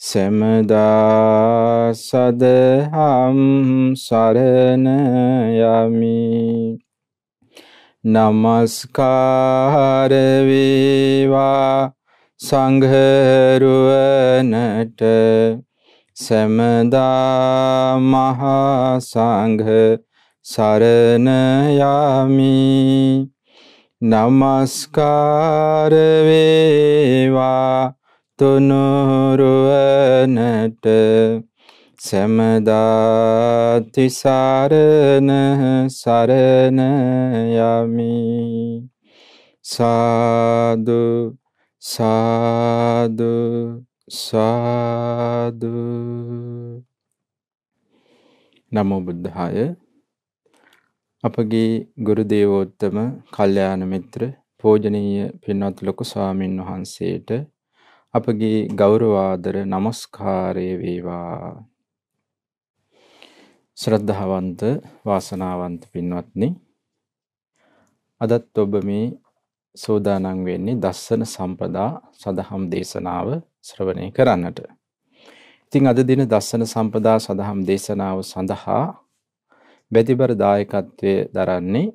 සැමදා සදහම් සරණ යමි නමස්කාර වේවා සංඝ රුවනට සැමදා මහා සංඝ සරණ යමි නමස්කාර වේවා තුනුරුවනට සැමදාතිසාරණ සරණ යමි සාදු සාදු සාදු නමෝ බුද්ධාය අපගේ ගුරු දේවෝත්තම කල්යාණ මිත්‍ර පෝජනීය පින්වත් ලොකු ස්වාමින් වහන්සේට අපගේ ගෞරවාදර নমස්කාරය වේවා. ශ්‍රද්ධාවන්ත වාසනාවන්ත පින්වත්නි අදත් ඔබ මේ සෝදානම් වෙන්නේ දස්සන සම්පදා සදහම් දේශනාව ශ්‍රවණය කරන්නට. ඉතින් අද දින දස්සන සම්පදා සදහම් දේශනාව සඳහා බැතිබර දායකත්වය දරන්නේ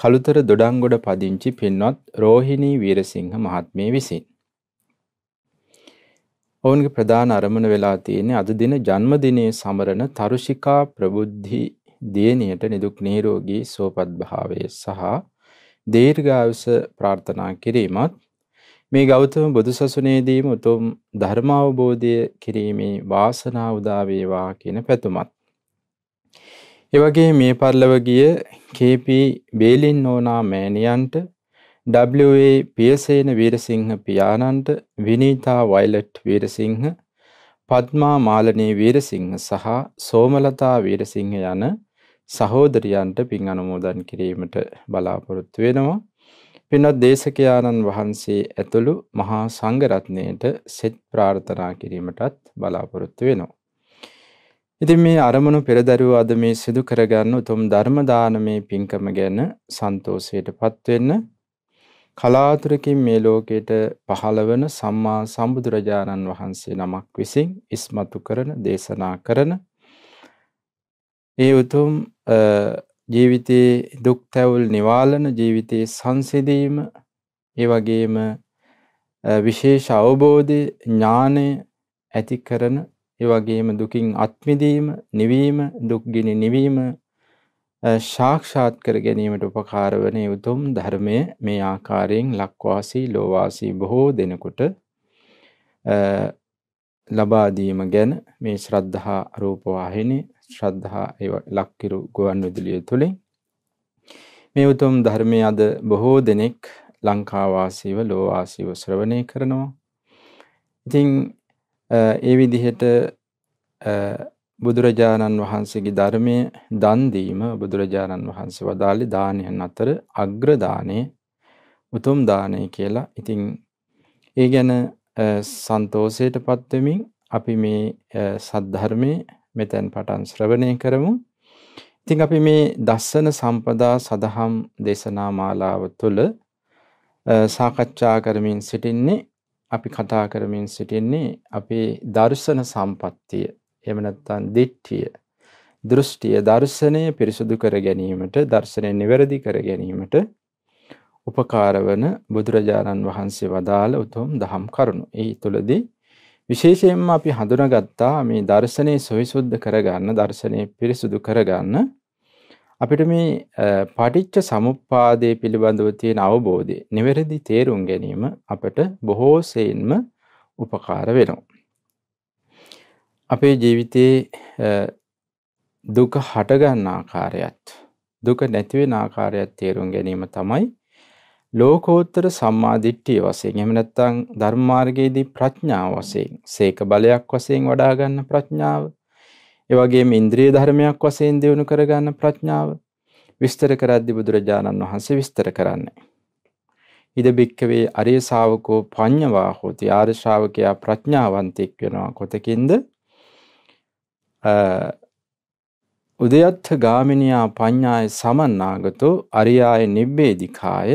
කළුතර දොඩංගොඩ පදිංචි පින්වත් රෝහිණී වීරසිංහ මහත්මිය විසින්. ඔවුන්ගේ ප්‍රධාන අරමුණ වෙලා තියෙන්නේ අද දින ජන්මදිනයේ සමරන තරුෂිකා ප්‍රබුද්ධි දියණියට නිදුක් නිරෝගී සුවපත් භාවය සහ දීර්ඝායුෂ ප්‍රාර්ථනා කිරීමත් මේ ගෞතම බුදුසසුනේදීම උතුම් ධර්ම අවබෝධය කිරීමේ වාසනාව උදා වේවා කියන පැතුමත්. ඒ වගේ මේ පරිලව ගිය කේපී බේලින් නෝනා මෑණියන්ට ඩ.ඒ. පියසේන වීරසිංහ පියාණන්ට විනීතා වයිලට් වීරසිංහ පද්මා මාලනී වීරසිංහ සහ සෝමලතා වීරසිංහ යන සහෝදරියන්ට පින් අනුමෝදන් කිරීමට බලාපොරොත්තු වෙනවා. පින්වත් දේශකයාණන් වහන්සේ ඇතුළු මහා සංඝරත්නයට සෙත් ප්‍රාර්ථනා කිරීමටත් බලාපොරොත්තු වෙනවා. ඉතින් මේ අරමුණු පෙරදරුව අද මේ සිදු කරගන්න උතුම් ධර්ම දානමේ පින්කම ගැන සන්තෝෂයටපත් වෙන්න කලාතුරකින් මේ ලෝකයට පහළ වන සම්මා සම්බුදුරජාණන් වහන්සේ නමක් විසින් ඉස්මතු කරන දේශනා කරන ඒ උතුම් ජීවිතයේ දුක් තැවුල් නිවාලන ජීවිතයේ සංසිඳීම ඒ වගේම විශේෂ අවබෝධය ඥානය ඇති කරන ඒ වගේම දුකින් අත්මිදීම නිවීම දුක්ගිනි නිවීම සාක්ෂාත් කර ගැනීමට උපකාර වනේ උතුම් ධර්මය මේ ආකාරයෙන් ලක්වාසී ලෝවාසී බොහෝ දෙනකුට ලබාදීම ගැන මේ ශ්‍රද්ධහා රූපවාහිනි ශ්‍රද්ධහා ලක්කිරු ගුවන් විදුලිය තුළින් මේ උතුම් ධර්මය අද බොහෝ දෙනෙක් ලංකාවාසීව ලෝවාසීව ශ්‍රවණය කරනවා. ඉතිං ඒ විදිහට බුදුරජාණන් වහන්සේගේ ධර්මය දන්දීම බුදුරජාණන් වහන්සේ වදාළි දානයන් අතර අග්‍රදානය උතුම් දානය කියලා ඉතිං ඒ ගැන සන්තෝසයට පත්වමින් අපි මේ සද්ධර්මය මෙතැන් පටන් ශ්‍රවණය කරමු ඉතිං අපි මේ දස්සන සම්පදා සඳහම් දේශනා මාලාව තුළ සාකච්ඡා කරමින් සිටින්නේ අපි කතා කරමින් සිටින්නේ අපේ දර්ශන සම්පත්තිය එහෙම නැත්නම් දිට්ඨිය දෘෂ්ටිය දර්ශනය පිරිසුදු කර ගැනීමට දර්ශනය නිවැරදි කර ගැනීමට උපකාර වන බුදුරජාණන් වහන්සේ වදාළ උතුම් දහම් කරුණු. එහි තුලදී විශේෂයෙන්ම අපි හඳුනාගත්තා මේ දර්ශනේ සවිසුද්ධ කරගන්න දර්ශනේ පිරිසුදු කරගන්න අපිට මේ පටිච්ච සමුප්පාදයේ පිළිබඳව තියෙන අවබෝධය නිවැරදි තේරුම් ගැනීම අපට බොහෝ සෙයින්ම උපකාර වෙනවා. අපේ ජීවිතයේ දුක හටගන්න ආකාරයත් දුක නැතිවෙන ආකාරයත් තේරුම් ගැනීම තමයි ලෝකෝත්තර සම්මාදිට්ඨිය වශයෙන් එහෙම නැත්නම් ධර්මාර්ගයේදී ප්‍රඥාව වශයෙන් සීක බලයක් වශයෙන් වඩා ගන්න ප්‍රඥාව ඒ වගේම ඉන්ද්‍රිය ධර්මයක් වශයෙන් දිනු කර ගන්න ප්‍රඥාව විස්තර කරද්දී බුදුරජාණන් වහන්සේ විස්තර කරන්නේ ඉද බික්කවේ අරිය ශාවකෝ පඤ්ඤවා හෝති ආර්ය ශාවකයා ප්‍රඥාවන්තෙක් වෙනවා කොතකින්ද උදයත්ථ ගාමිනියා පඤ්ඤාය සමන්නාගතෝ අරියාය නිබ්බේධිකාය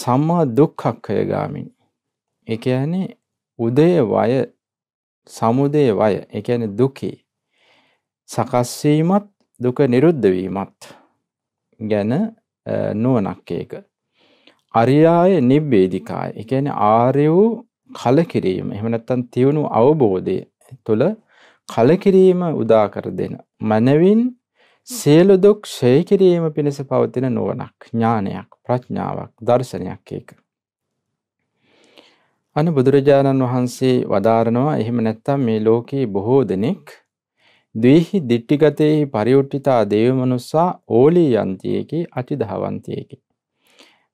සම්මා දුක්ඛක්ඛය ගාමිනී. ඒ කියන්නේ උදේ වය සමුදේ වය ඒ කියන්නේ දුකේ සකස් වීමත් දුක නිරුද්ධ වීමත් ගැන නුවණක් ඒක. අරියාය නිබ්බේධිකාය. ඒ කියන්නේ ආර්ය වූ කලකිරීම. එහෙම නැත්නම් තියුණු අවබෝධය තුළ කලකිරීම උදා කර දෙන මනවින් සියලු දුක් ක්ෂය කිරීම පිණිස පවතින නුවණක් ඥානයක් ප්‍රඥාවක් දර්ශනයක් ඒක. අන බුදුරජාණන් වහන්සේ වදාරනවා එහෙම නැත්තම් මේ ලෝකයේ බොහෝ දෙනෙක් දීහි දිට්ටිගතයෙහි පරියුට්ටිතා දේවමනුස්සා ඕලී යන්තියකි අචිදහවන්තියකි.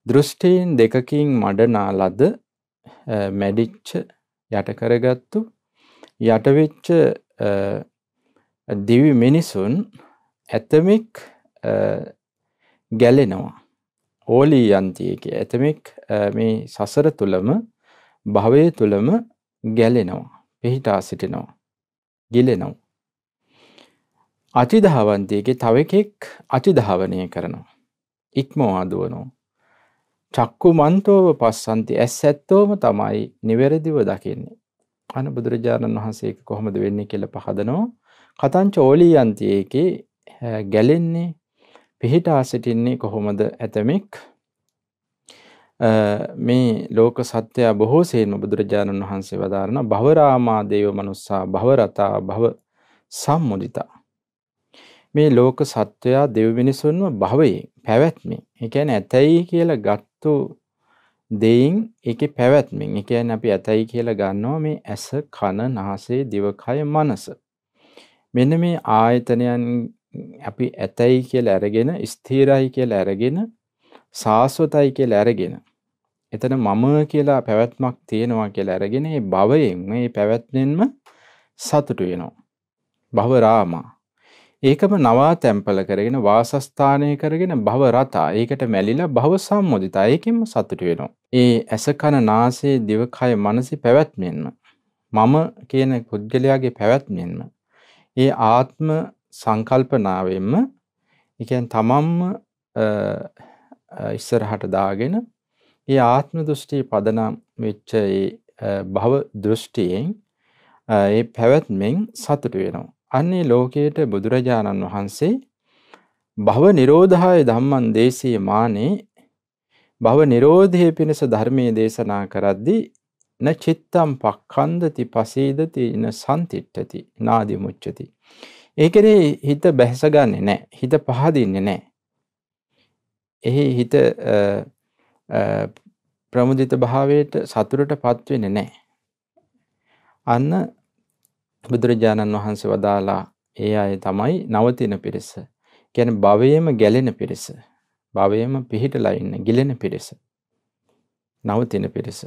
දෘෂ්ටීන් දෙකකින් මඩනා ලද මැඩිච්ච යටකරගත්තු යටවෙච්ච දිවි මිනිසුන් ඇතමික් ගැලෙනවා. ඕලී යන්තියක ඇතමික් මේ සසර තුළම භවය තුළම ගැලෙනවා. පිහිටා සිටිනවා. ගිලෙනවා. අතිදහවන්තියගේ තවකෙක් අතිධාවනය කරනවා. ඉක්මවා දුවනෝ. චක්කු මන්තෝව පස්සන්ති ඇස් ඇත්තෝම තමයි නිවැරදිව දකින්නේ. අන බුදුරජාණන් වහන්සේක කොහොමද වෙන්නේ කියලා පහදනවා. කතංච ඕලියන්ති ඒකේ ගැලෙන්නේ පිහිටා සිටින්නේ කොහොමද ඇතමෙක් මේ ලෝක සත්‍යය බොහෝ සේම බුදුරජාණන් වහන්සේ වදාරන භවරාමා දේව මනුස්සා භවරතා භව සම්මුදිතා. මේ ලෝක සත්වයා දෙව්මිනිසුන්ව භවයේ පැවැත්මේ. ඒ කියන්නේ ඇතැයි කියලා ගත්තු දෙයින් ඒකේ පැවැත්මෙන් ඒ කියන්නේ අපි ඇතයි කියලා ගන්නවා මේ ඇස කන නාසය දිවකය මනස මෙන්න මේ ආයතනයන් අපි ඇතයි කියලා අරගෙන ස්ථිරයි කියලා අරගෙන සාස්වතයි කියලා අරගෙන එතන මම කියලා පැවැත්මක් තියෙනවා කියලා අරගෙන ඒ භවයෙන් මේ පැවැත්මෙන්ම සතුටු වෙනවා භව රාමා ඒකම නවා තැම්පල කරගෙන වාසස්ථානය කරගෙන භව රතා ඒකට මැලිලා භව සම්මුදිතා ඒකෙම සතුට වෙනවා. ඒ ඇස කන නාසයේ දිවකය මනසි පැවැත්මෙන්ම. මම කියන පුද්ගලයාගේ පැවැත්මෙන්ම. ඒ ආත්ම සංකල්පනාවෙන්ම එකන් තමම්ම ඉස්සරහට දාගෙන ඒ ආත්ම දෘෂ්ටි පදනම් වෙච්ච භව දෘෂ්ටියෙන් ඒ පැවැත්මෙන් සතුට වෙනවා. අන්නේ ලෝකයට බුදුරජාණන් වහන්සේ භව නිරෝධාය ධම්මන් දේශයේ මානේ භව නිරෝධයේ පිණිස ධර්මයේ දේශනා කරද්දී න චිත්තම් පක්ඛන්දති පසීදති න සම්තිට්ඨති නාදි මුච්චති. ඒකනේ හිත බැහැසගන්නේ නැහැ. හිත පහදින්නේ නැහැ. එහි හිත ප්‍රමුදිත භාවයට සතුටටපත් වෙන්නේ නැහැ. අන්න බුදුරජාණන් වහන්සේ වදාලා ඒ අය තමයි නවතින පිරිස. කියන්නේ භවයේම ගැලෙන පිරිස. භවයේම පිහිටලා ඉන්න ගිලෙන පිරිස. නවතින පිරිස.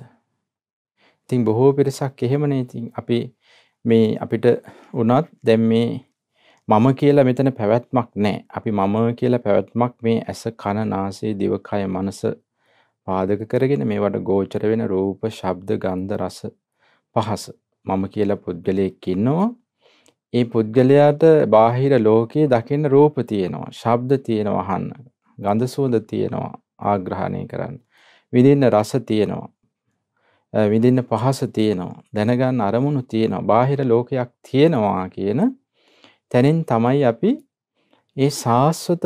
ඉතින් බොහෝ පිරිසක් එහෙමනේ ඉතින් අපි මේ අපිට වුණත් දැන් මේ මම කියලා මෙතන පැවැත්මක් නැහැ. අපි මම කියලා පැවැත්මක් මේ ඇස කන නාසය දිවකය මනස පාදක කරගෙන මේවට ගෝචර වෙන රූප, ශබ්ද, ගන්ධ, රස, පහස මම කියලා පුද්ගලයෙක් ඉන්නවා. ඒ පුද්ගලයාට බාහිර ලෝකයේ දකින්න රූප තියෙනවා, ශබ්ද තියෙනවා අහන්න, ගඳ සුවඳ තියෙනවා ආග්‍රහණය කරන්න. විඳින්න රස තියෙනවා. විඳින්න පහස තියෙනවා. දැනගන්න අරමුණු තියෙනවා. බාහිර ලෝකයක් තියෙනවා කියන තැනින් තමයි අපි ඒ සාස්වත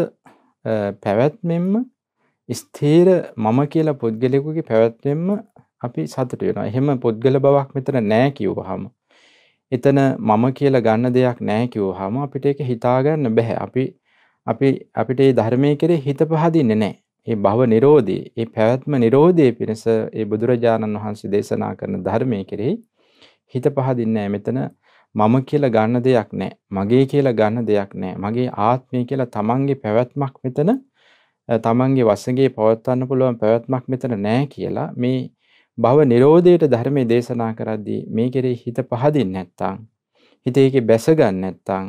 පැවැත්මෙන්ම ස්ථීර මම කියලා පුද්ගලයෙකුගේ පැවැත්මෙන්ම අපි සතුට වෙනවා. එහෙම පුද්ගල බවක් මෙතන නැහැ කිව්වහම එතන මම කියලා ගන්න දෙයක් නැහැ කිව්වහම අපිට ඒක හිතා ගන්න බෑ. අපි අපි අපිට මේ ධර්මයේ කෙරේ හිත පහදින්නේ නැහැ. ඒ භව නිරෝධය ඒ පැවැත්ම නිරෝධය පිණිස ඒ බුදුරජාණන් වහන්සේ දේශනා කරන ධර්මය කෙරෙහි හිත පහදින්නේ මෙතන මම කියලා ගන්න දෙයක් නෑ මගේ කියලා ගන්න දෙයක් නෑ මගේ ආත්මය කියලා තමන්ගේ පැවැත්මක් මෙතන තමන්ගේ වසගේ පවත්වන්න පුළුවන් පැවැත්මක් මෙතන නෑ කියලා මේ භව නිරෝධයට ධර්මයේ දේශනා කරද්දී මේ කෙරේ හිත පහදින් නැත්තං හිත ඒකේ බැස ගන්න නැත්තං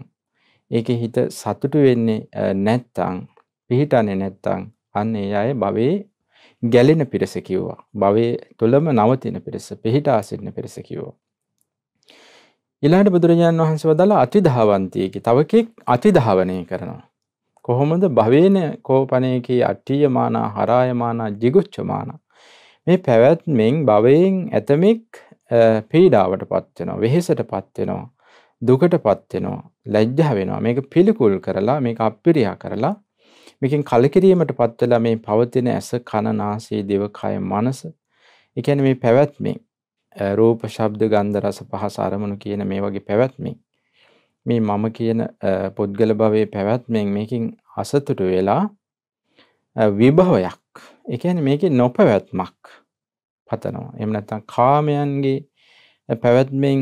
ඒකේ හිත සතුටු වෙන්නේ නැත්තං පිහිටන්නේ නැත්තං අන්න ඒ අය භවයේ ගැලෙන පිරිස කිව්වා භවයේ තුලම නවතින පිරිස පිහිටා සිටින පිරිස කිව්වා ඊළඟට බුදුරජාණන් වහන්සේ වදාලා අතිධාවන්තියකි තව කෙක් අතිධාවනය කරනවා කොහොමද භවේන කෝපනයකි අට්ඨියමානා හරායමානා jigucchamaana මේ පැවැත්මෙන් භවයෙන් ඇතමෙක් පීඩාවට පත්වෙනවා වෙහෙසට පත්වෙනවා දුකට පත්වෙනවා ලැජ්ජ වෙනවා මේක පිළිකුල් කරලා මේක අපිරියා කරලා මේකෙන් කලකිරීමට පත්වෙලා මේ පවතින ඇස කන නාසය දිව කය මනස ඒ කියන්නේ මේ පැවැත්මෙන් රූප ශබ්ද ගන්ධ රස පහස අරමුණු කියන මේ වගේ පැවැත්මෙන් මේ මම කියන පුද්ගල භවයේ පැවැත්මෙන් මේකින් අසතුට වෙලා විභවයක් එකන මේක නොපැවැත්මක් පතනවා එම නැතන් කාමයන්ගේ පැවැත්මෙන්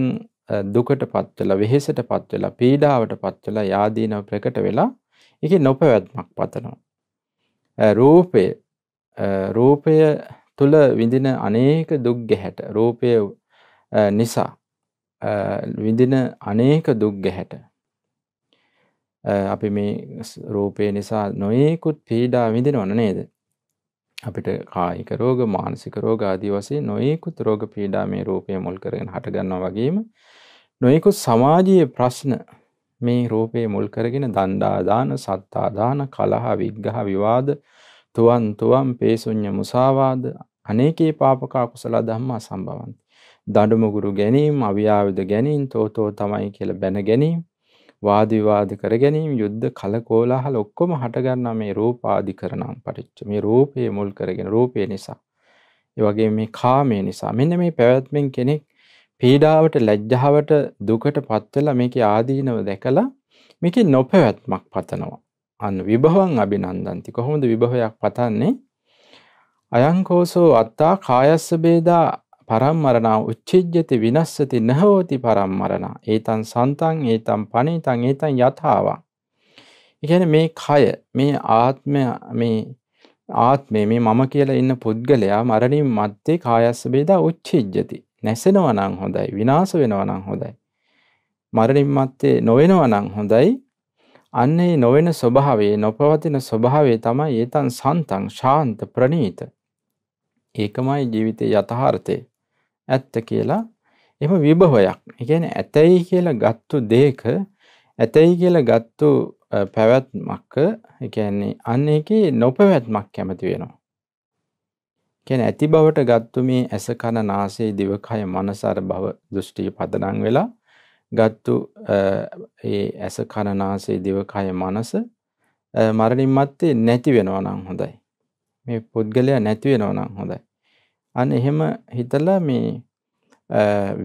දුකට පත්වෙලා වෙහෙසට පත්වෙලා පීඩාවට පත්වෙලා යාදීනව ප්‍රකට වෙලා එක නොපැවැත්මක් පතනවා රූපය රූපය තුළ විඳින අනේක දුක්ගෙහැට රූපය නිසා විඳින අනේක දුක්ගෙහැට අපි මේ රූපය නිසා නොයෙකුත් පීඩා විඳින ඕන නේද අපිට කායික රෝග මානසික රෝග ආදී වශයෙන් නොයෙකුත් රෝග පීඩා මේ රූපය මුල් කරගෙන හටගන්නවා වගේම නොයෙකුත් සමාජීය ප්‍රශ්න මේ රූපය මුල් කරගෙන දණ්ඩාදාන සත්තාදාන කලහ විග්ඝහ විවාද තුවන් තුවම් පේසුඤ්ඤ මුසාවාද අනේකේ පාපකා කුසල ධම්මා සම්භවಂತಿ දඬුමුගුරු ගැනීම අවියාවිද ගැනීම තෝතෝ තමයි කියලා බැන ගැනීම වාද විවාද කර ගැනීම යුද්ධ කලකෝලාහල ඔක්කොම හටගන්නා මේ රූපාධිකරණම් පටිච්ච මේ රූපය මුල් කරගෙන රූපය නිසා ඒ වගේ මේ කාමය නිසා මෙන්න මේ පැවැත්මෙන් කෙනෙක් පීඩාවට ලැජ්ජාවට දුකට පත් වෙලා මේකේ ආදීනව දැකලා මේකේ නොපැවැත්මක් පතනවා අන්න විභවං අභිනන්දන්ති කොහොමද විභවයක් පතන්නේ අයංකෝසෝ අත්තා කායස්ස බේදා පරම්මරණා උච්චෙජ්ජති විනස්සති නැහෝති පරම්මරණා ඒතන් සන්තන් ඒතම් පනේතන් ඒතන් යථාවන්. ඉගැන මේ කය මේ ආත්මය මේ ආත්මේ මේ මම කියලා ඉන්න පුද්ගලයා මරණින් මත්තේ කායස්ස බේදා උච්චෙජ්ජති නැසෙනවනං හොඳයි විනාස වෙනවනං හොඳයි. මරණින් මත්තේ නොවෙනවනං හොඳයි අන්න ඒ නොවෙන ස්වභාවේ නොපවතින ස්වභාවේ තමයි ඒතන් සන්තන් ශාන්ත ප්‍රනීත ඒකමයි ජීවිතය යථහාර්ථය ඇත්ත කියලා එම විභවයක්. එකන ඇතැයි කියලා ගත්තු දේක ඇතැයි කියලා ගත්තු පැවැත්මක්ක එකන්නේ අන්න එක නොපැවැත්මක් කැමති වෙනවා. කැන ඇති බවට ගත්තු මේ ඇස කණ නාසේ දිවකය මනසර භව දෘෂ්ටිය පදනං වෙලා ගත්තු ඒ ඇස කණ නාසේ දිවකය මනස මරණින් මත්තේ නැති වෙනවා නම් හොඳයි. මේ පුද්ගලයා නැති වෙනවා නම් හොඳයි. අන්න එහෙම හිතලා මේ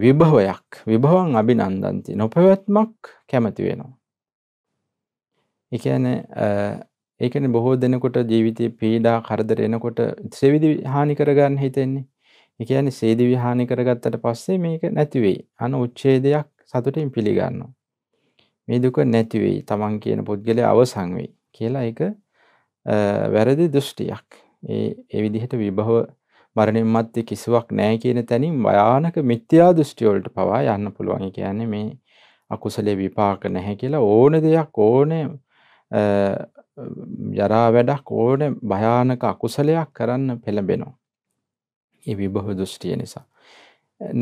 විභවයක් විභවන් අභිනන්දන්ති නොපැවැත්මක් කැමති වෙනවා. ඒ කියන්නේ ඒකනේ බොහෝ දෙනෙකුට ජීවිතේ පීඩා කරදර එනකොට සේවිදි හානි කරගන්න හිතෙන්නේ. ඒ කියන්නේ සේදිවි හානි කරගත්තට පස්සේ මේක නැති වෙයි. අන උච්ඡේදයක් සතුටින් පිළිගන්නවා. මේ දුක නැති වෙයි. Taman කියන පුද්ගලයා අවසන් වෙයි කියලා ඒක වැරදි දෘෂ්ටියක්. ඒ ඒ විදිහට විභව මරණින් මත්තේ කිසිවක් නැහැ කියන තැනින් භයානක මිත්‍යා දෘෂ්ටි වලට පවා යන්න පුළුවන්. ඒ කියන්නේ මේ අකුසලේ විපාක නැහැ කියලා ඕන දෙයක් ඕනේ ජරා වැඩක් ඕනේ භයානක අකුසලයක් කරන්න පෙළඹෙනවා. ඒ විභව දෘෂ්ටිය නිසා.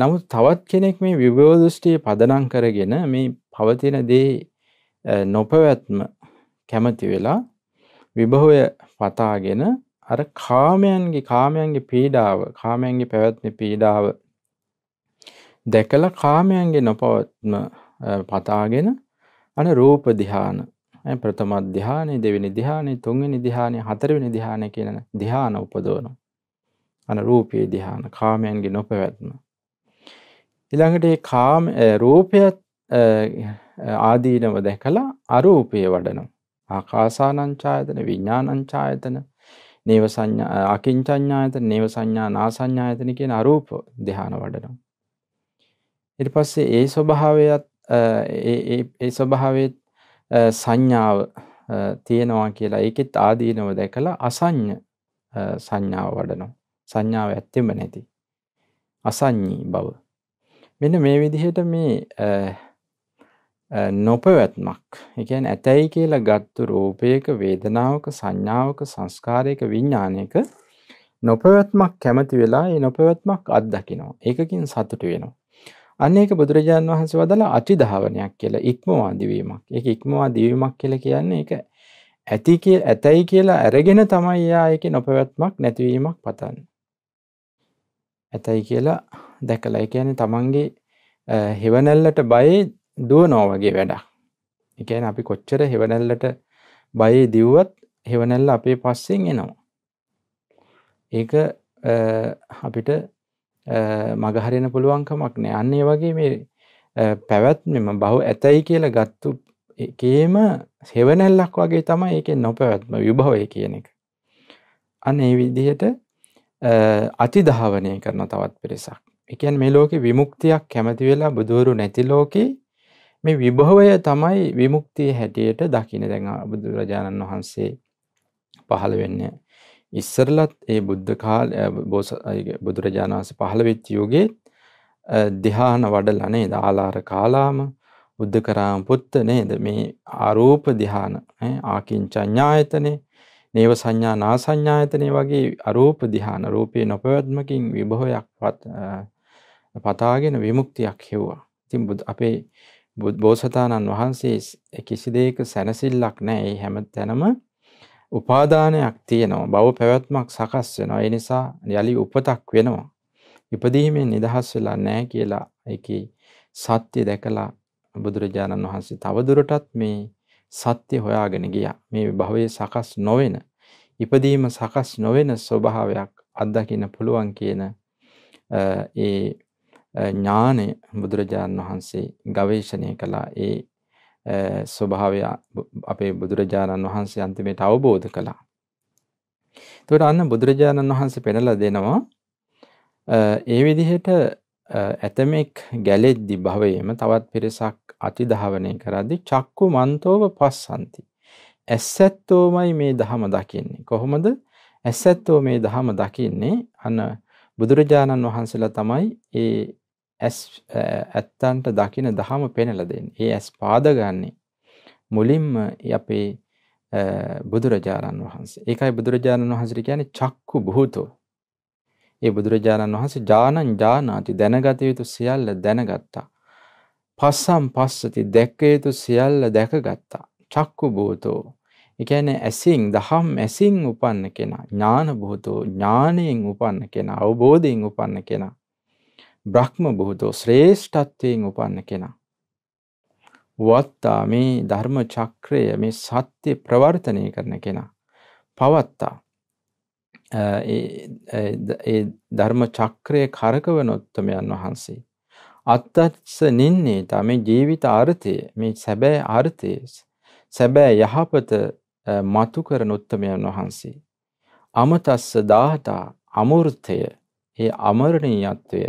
නමුත් තවත් කෙනෙක් මේ විභව දෘෂ්ටිය පදනම් කරගෙන මේ පවතින දේ නොපවැත්ම කැමති වෙලා විභවය පතාගෙන අර කාමයන්ගේ කාමයන්ගේ පීඩාව කාමයන්ගේ පැවැත්ම පීඩාව දැකලා කාමයන්ගේ නොපවත්ම පතාගෙන අන රූප දිහාන ප්‍රථම ධ්‍යානය දෙවෙනි දිහානේ තුන්වෙනි දිහානය හතරවෙනි දිහානය කියන දිහාන උපදවන අන රූපයේ දිහාන කාමයන්ගේ නොපැවැත්ම ඊළඟට ඒ කාම රූපයත් ආදීනව දැකලා අරූපය වඩනම් ආකාසානංචායතන විඤ්ඥානංචායතන නේව සංඥා අකින්චඤ්ඤායතන නේව සංඥා නාසඤ්ඤායතන කියන අරූප ධාන වඩනවා. ඊට පස්සේ ඒ ස්වභාවයත් ඒ ඒ ස්වභාවයේ සංඥාව තියෙනවා කියලා ඒකෙත් ආදීනව දැකලා අසඤ්ඤ සංඥාව වඩනවා. සංඥාව ඇත්තෙම නැති. අසඤ්ඤී බව. මෙන්න මේ විදිහට මේ නොපවැත්මක් එකන් ඇතැයි කියලා ගත්තු රූපයක වේදනාවක සංඥාවක සංස්කාරයක විඤ්ඥානයක නොපවැත්මක් කැමති වෙලා ඒ නොපවැත්මක් අත්දකිනවා ඒකින් සතුට වෙනවා. අන්න ඒක බුදුරජාණන් වහන්සේ වදලා අචි ධාවනයක් කියලා ඉක්මවා දිවීමක් එක ඉක්මවා දිවීමක් කියල කියන්නේ එක ඇති ඇතැයි කියලා ඇරගෙන තමයි යා එක නොපවැත්මක් නැතිවීමක් පතන්න. ඇතැයි කියලා දැකලා එකන තමන්ගේ හෙවනැල්ලට බයේ දුවනෝ වගේ වැඩක්. ඒ කියන්නේ අපි කොච්චර හෙවණැල්ලට බයේ දිව්වත් හෙවණැල්ල අපේ පස්සෙන් එනවා. ඒක අපිට මගහරින පුළුවන්කමක් නෑ. අන්න ඒ වගේ මේ පැවැත්මම බහු ඇතයි කියලා ගත්තු එකේම හෙවණැල්ලක් වගේ තමයි ඒකේ නොපැවැත්ම විභවය කියන එක. අන්න ඒ විදිහට අතිධාවනය කරන තවත් පිරිසක්. එකන් මේ ලෝකෙ විමුක්තියක් කැමති වෙලා බුදුවරු නැති ලෝකේ මේ විභවය තමයි විමුක්තිය හැටියට දකින දැන් බුදුරජාණන් වහන්සේ පහළ වෙන්නේ ඉස්සරලත් ඒ බුද්ධ කාල බුදුරජාණන් වහන්සේ පහළ වෙච්ච යුගයේ ධ්‍යාන වඩලා නේද ආලාර කාලාම බුද්ධකරාම පුත්ත නේද මේ ආරෝප ධ්‍යාන ආකින්චඤ්ඤායතනේ නේව සංඥා නා සංඥායතනේ වගේ අරූප ධ්‍යාන රූපේ නොපවැත්මකින් විභවයක් පතාගෙන විමුක්තියක් හෙව්වා. ඉතින් අපේ බෝසතාණන් වහන්සේ කිසි දෙයක සැනසෙල්ලක් නැහැ. ඒ හැම තැනම උපාදානයක් තියෙනවා. භව පැවැත්මක් සකස් වෙනවා. ඒ නිසා යලි උපතක් වෙනවා. ඉපදීමෙන් නිදහස් වෙලා නැහැ කියලා ඒකේ සත්‍ය දැකලා බුදුරජාණන් වහන්සේ තවදුරටත් මේ සත්‍ය හොයාගෙන ගියා. මේ භවයේ සකස් නොවන ඉපදීම සකස් නොවන ස්වභාවයක් අත්දකින්න පුළුවන් කියන ඒ ඥානය බුදුරජාණන් වහන්සේ ගවේෂණය කළා ඒ ස්වභාවය අපේ බුදුරජාණන් වහන්සේ අන්තිමට අවබෝධ කළා. එතකොට අන්න බුදුරජාණන් වහන්සේ පෙන්ලා දෙනවා ඒ විදිහට ඇතමෙක් ගැලෙද්දි භවයේම තවත් පිරිසක් අතිධාවනය කරද්දි චක්කු මන්තෝව පස්සන්ති. ඇසැත්තෝමයි මේ දහම දකින්නේ. කොහොමද? ඇසැත්තෝ මේ දහම දකින්නේ අන බුදුරජාණන් වහන්සේලා තමයි ඒ ඇස් ඇත්තන්ට දකින දහම පෙනලා දෙන්න. ඒ ඇස් පාදගන්නේ මුලින්ම අපේ බුදුරජාණන් වහන්සේ. ඒකයි බුදුරජාණන් වහන්සේට කියන්නේ චක්කු භූතෝ. ඒ බුදුරජාණන් වහන්සේ ඥානං ඥානාති දැනගත යුතු සියල්ල දැනගත්තා. පස්සම් පස්සති දැක්ක යුතු සියල්ල දැකගත්තා. චක්කු භූතෝ. ඒ කියන්නේ ඇසින් දහම් ඇසින් උපන්න කෙනා ඥාන භූතෝ ඥානයෙන් උපන්න කෙනා අවබෝධයෙන් උපන්න කෙනා බ්‍රහ්ම බුහුතෝ ශ්‍රේෂ්ඨත්වයෙන් උපන්න කෙනා. වත්තා මේ ධර්ම චක්‍රය මේ සත්‍ය ප්‍රවර්තනය කරන කෙනා. පවත්තා. ඒ ධර්ම චක්‍රය කරකව නොත්තමයන් වහන්සේ. අත්තත්ස නින්නේ තම ජීවිත අර්ථය මේ සැබෑ අර්ථය සැබෑ යහපත මතු කරන උත්තමයන් වහන්සේ. අමතස්ස දාහතා අමෘතය ඒ අමරණීයත්වය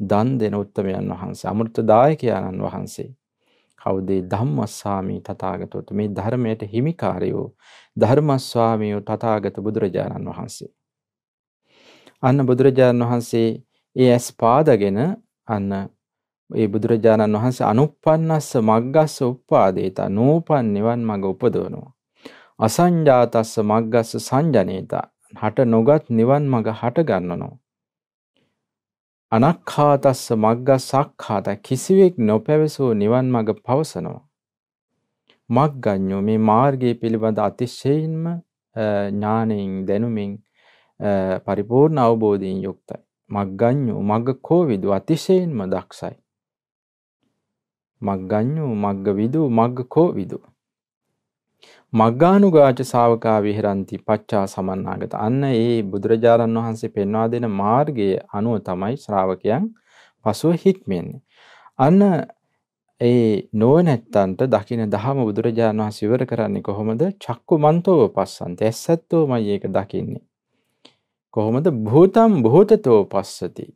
දන් දෙන උත්තමයන් වහන්සේ අමෘත දායකයාණන් වහන්සේ කවුද ධම්මස්සාමි තථාගතයෝ මේ ධර්මයට හිමිකාරයෝ ධර්මස්වාමියෝ තථාගත බුදුරජාණන් වහන්සේ අන්න බුදුරජාණන් වහන්සේ ඒ ඇස් පාදගෙන අන්න ඒ බුදුරජාණන් වහන්සේ අනුප්පන්නස්ස මග්ගස්ස උප්පාදේත නූපන් නිවන් මඟ උපදවනවා අසංජාතස්ස මග්ගස්ස සංජනේත හට නොගත් නිවන් මඟ හට ගන්නනවා අනක්ඛාතස්ස මග්ග සක්ඛාත කිසිවෙක් නොපැවසූ නිවන් මඟ පවසනවා. මග්ගඥෝ මේ මාර්ගය පිළිබඳ අතිශයින්ම ඥානයෙන් දැනුමින් පරිපූර්ණ අවබෝධයෙන් යුක්තයි. මග්ගඥෝ මග්ග කෝවිදු අතිශයින්ම දක්ෂයි. මග්ගඥෝ මග්ග විදු මග්ග කෝවිදු මග්ගානුගාච ශාවකා විහෙරಂತಿ පච්චා සමන්නාගත. අන්න ඒ බුදුරජාණන් වහන්සේ පෙන්වා දෙන මාර්ගයේ අනුව තමයි ශ්‍රාවකයන් පසුව හික්මෙන්නේ. අන්න ඒ නොනැත්තන්ට දකින දහම බුදුරජාණන් වහන්සේ ඉවර කරන්නේ කොහොමද? චක්කු මන්තෝව පස්සන්ත. ඇසැත්තෝමයි ඒක දකින්නේ. කොහොමද? භූතම් භූතතෝ පස්සති.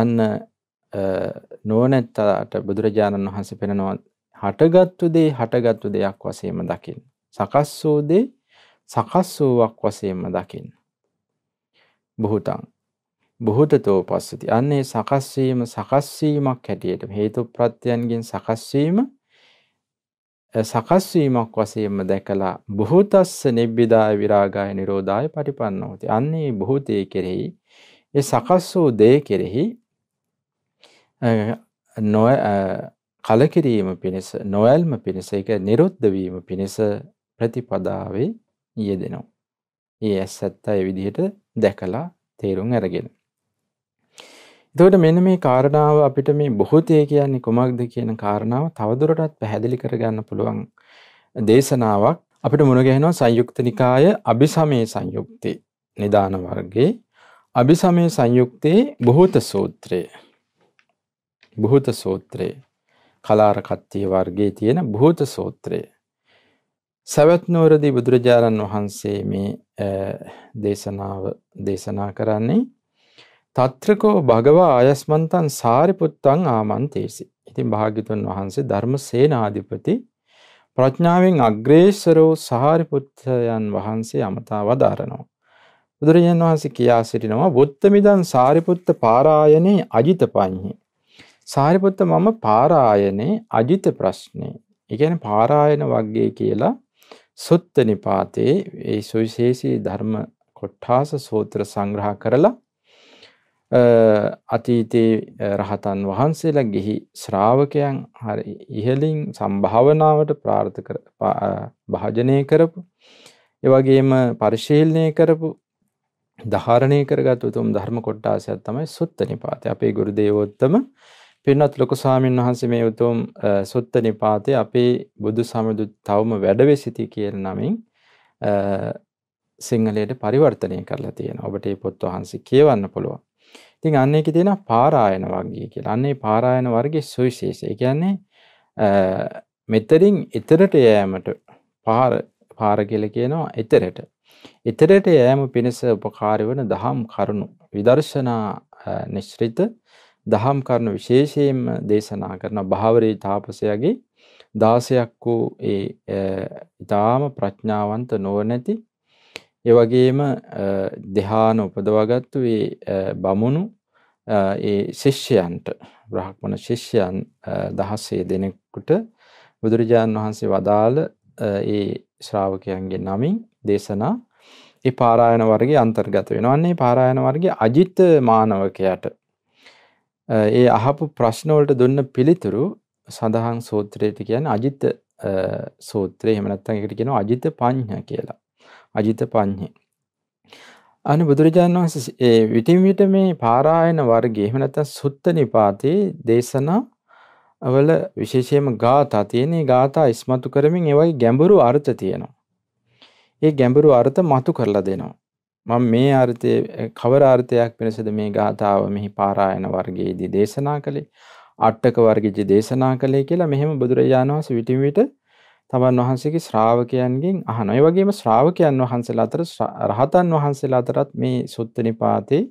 අන්න නොනැත්තට බුදුරජාණන් වහන්සේ පෙන්නවා හටගත්තු දේ හටගත්තු දෙයක් වශයෙන්ම දකින්න. සකස් වූ දේ සකස් වූවක් වශයෙන්ම දකින්න. බොහෝතං බොහෝතතෝ පස්සති. අන්නේ සකස් වීම සකස් වීමක් හැටියට හේතු ප්‍රත්‍යයන්ගෙන් සකස් වීම සකස් වීමක් වශයෙන්ම දැකලා බොහෝතස්ස නිබ්බිදාය විරාගාය නිරෝධාය පටිපන්නෝති. අන්නේ බොහෝතේ කෙරෙහි ඒ සකස් වූ දේ කෙරෙහි නොය කලකිරීම පිණිස නොයල්ම පිණිස ඒක නිරුද්ධ වීම පිණිස ප්‍රතිපදාවේ යෙදෙනවා. ඒ ඇස් ඇත්ත ඒ විදිහට දැකලා තේරුම් අරගෙන. එතකොට මෙන්න මේ කාරණාව අපිට මේ බොහෝතය කියන්නේ කුමක්ද කියන කාරණාව තවදුරටත් පැහැදිලි කරගන්න පුළුවන් දේශනාවක් අපිට මුණ ගැහෙනවා සංයුක්ත නිකාය අභිසමයේ සංයුක්තේ නිදාන වර්ගයේ අභිසමය සංයුක්තයේ බොහෝත සූත්‍රය බොහෝත සූත්‍රයේ කලාරකත්තිය වර්ගයේ තියෙන බොහෝත සූත්‍රයේ සවැත් නෝරදී බුදුරජාණන් වහන්සේ මේ දේශනාව දේශනා කරන්නේ තත්‍රකෝ භගවා අයස්මන්තන් සාරිපුත්තං ආමන්තේසි. ඉතින් භාග්‍යතුන් වහන්සේ ධර්ම සේනාධිපති ප්‍රඥාවෙන් අග්‍රේසරෝ සාරිපුත්තයන් වහන්සේ අමතා වදාරනවා. බුදුරජාණන් වහන්සේ කියා සිටිනවා බුත්තමිදන් සාරිපුත්ත පාරායනේ අජිත පඤ්හි. සාරිපුත්ත මම පාරායනේ අජිත ප්‍රශ්නේ. ඒ කියන්නේ පාරායන වග්ගය කියලා සුත්ත නිපාතයේ ඒ සුවිශේෂී ධර්ම කොට්ඨාස සූත්‍ර සංග්‍රහ කරලා අතීතයේ රහතන් වහන්සේලා ගිහි ශ්‍රාවකයන් හරි ඉහලින් සම්භාවනාවට ප්‍රාර්ථක භාජනය කරපු ඒ වගේම පරිශීලනය කරපු ධාරණය කරගත් උතුම් ධර්ම කොට්ටාසයක් තමයි සුත්ත නිපාතය. අපේ ගුරු දේවෝත්තම පින්නත් ලොකු ස්වාමීන් වහන්සේ මේ උතුම් සුත්ත නිපාතේ අපේ බුදු සමදු තවම වැඩවෙසිතී කියන නමින් සිංහලයට පරිවර්තනය කරලා තියෙනවා. ඔබට මේ පොත් වහන්සේ කියවන්න පුළුවන්. ඉතින් අන්න ඒකේ තියෙනවා පාරායන වර්ගය කියලා. අන්න ඒ පාරායන වර්ගයේ සුවිශේෂය. ඒ කියන්නේ මෙතරින් ඊතරට යෑමට පාර පාර කියලා කියනවා ඊතරට. ඊතරට යෑම පිණිස උපකාරී වන දහම් කරුණු විදර්ශනා නිශ්රිත දහම් කරනු විශේෂයෙන්ම දේශනා කරන භාවරී තාපසයාගේ දාසයක් වූ ඒ ඊටාම ප්‍රඥාවන්ත නොවනැති ඒ වගේම ධ්‍යාන උපදවාගත්තු ඒ බමුණු ඒ ශිෂ්‍යයන්ට බ්‍රහ්මණ ශිෂ්‍යයන් 16 දෙනෙකුට බුදුරජාණන් වහන්සේ වදාළ ඒ ශ්‍රාවකයන්ගේ නමින් දේශනා ඒ පාරායන වර්ගයේ අන්තර්ගත වෙනවා. අනේ පාරායන වර්ගයේ අජිත මානවකයාට ඒ අහපු ප්‍රශ්නවලට දුන්න පිළිතුරු සඳහන් සූත්‍රයට කියන්නේ අජිත සූත්‍රය එහෙම නැත්නම් ඒකට කියනවා අජිත පඤ්ඤ කියලා. අජිත පඤ්ඤේ. අනේ බුදුරජාණන් වහන්සේ ඒ විටින් විට මේ පාරායන වර්ගයේ එහෙම නැත්නම් සුත්ත නිපාතේ දේශනා වල විශේෂයෙන්ම ගාථා තියෙන. ඒ ගාථා ඉස්මතු කරමින් ඒ වගේ ගැඹුරු අර්ථ තියෙනවා. ඒ ගැඹුරු අර්ථ මතු කරලා දෙනවා. මම මේ අර්ථය කවර අර්ථයක් පිණිසද මේ ගාථාව මෙහි පාරායන වර්ගයේදී දේශනා කළේ අට්ටක වර්ගයේදී දේශනා කළේ කියලා මෙහෙම බුදුරජාණන් වහන්සේ විටින් විට තමන් වහන්සේගේ ශ්‍රාවකයන්ගෙන් අහනවා. ඒ වගේම ශ්‍රාවකයන් වහන්සේලා අතර රහතන් වහන්සේලා අතරත් මේ සුත්ත නිපාතේ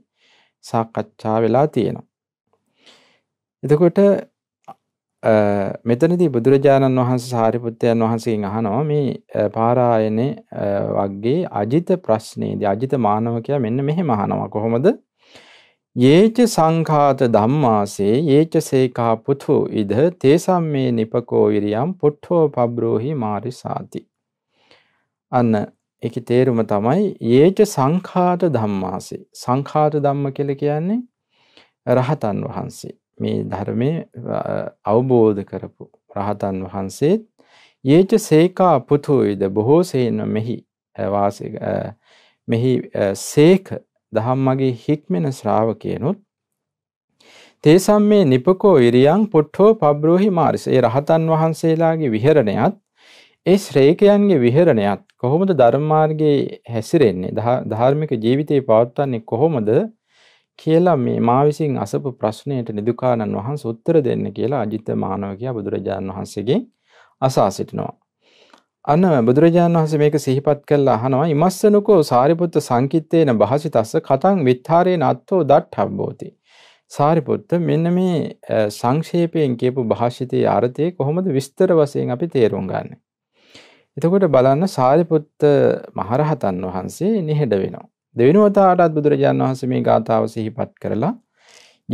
සාකච්ඡා වෙලා තියෙනවා. එතකොට මෙතනදී බුදුරජාණන් වහන්සේ සාරිපුත්තයන් වහන්සේගෙන් අහනවා මේ පාරායනේ වගේ අජිත ප්‍රශ්නේදී අජිත මානවකයා මෙන්න මෙහෙම අහනවා කොහොමද යේච සංඛාත ධම්මාසේ යේච සේකා පුතු ඉද තේසම් මේ නිපකෝ විරියම් පුට්ඨෝ පබ්‍රෝහි මාරිසාති අන්න ඒකේ තේරුම තමයි යේච සංඛාත ධම්මාසේ සංඛාත ධම්ම කියලා කියන්නේ රහතන් වහන්සේ මේ ධර්මය අවබෝධ කරපු රහතන් වහන්සේත් ඒච සේකා පුතුයිද බොහෝ සේන මෙහි මෙහි සේක දහම්මගේ හික්මෙන ශ්‍රාවකයනුත් තේසම් මේ නිපකෝ ඉරියං පුට්ටෝ පබ්‍රෝහි මාරිස ඒ රහතන් වහන්සේලාගේ විහරණයත් ඒ ශ්‍රේකයන්ගේ විහරණයත් කොහොමද ධර්මාර්ගයේ හැසිරෙන්නේ ධාර්මික ජීවිතයේ පවත්වන්නේ කොහොමද කියලා මේ මා විසින් අසපු ප්‍රශ්නයට නිදුකානන් වහන්සේ උත්තර දෙන්න කියලා අජිත මානවකයා බුදුරජාණන් වහන්සේගෙන් අසා සිටිනවා. අන්න බුදුරජාණන් වහන්සේ මේක සිහිපත් කරලා අහනවා ඉමස්සනකෝ සාරිපුත්ත සංකිත්තේන භාසිතස්ස කතං විත්තරේන අත්තෝ දට්ඨම්බෝති. සාරිපුත්ත මෙන්න මේ සංක්ෂේපයෙන් කියපු භාෂිතයේ අර්ථය කොහොමද විස්තර වශයෙන් අපි තේරුම් ගන්නෙ. එතකොට බලන්න සාරිපුත්ත මහරහතන් වහන්සේ නිහෙඩ වෙනවා. දෙවෙනුවතාටත් බුදුරජාණන් වහන්සේ මේ ගාථාව සිහිපත් කරලා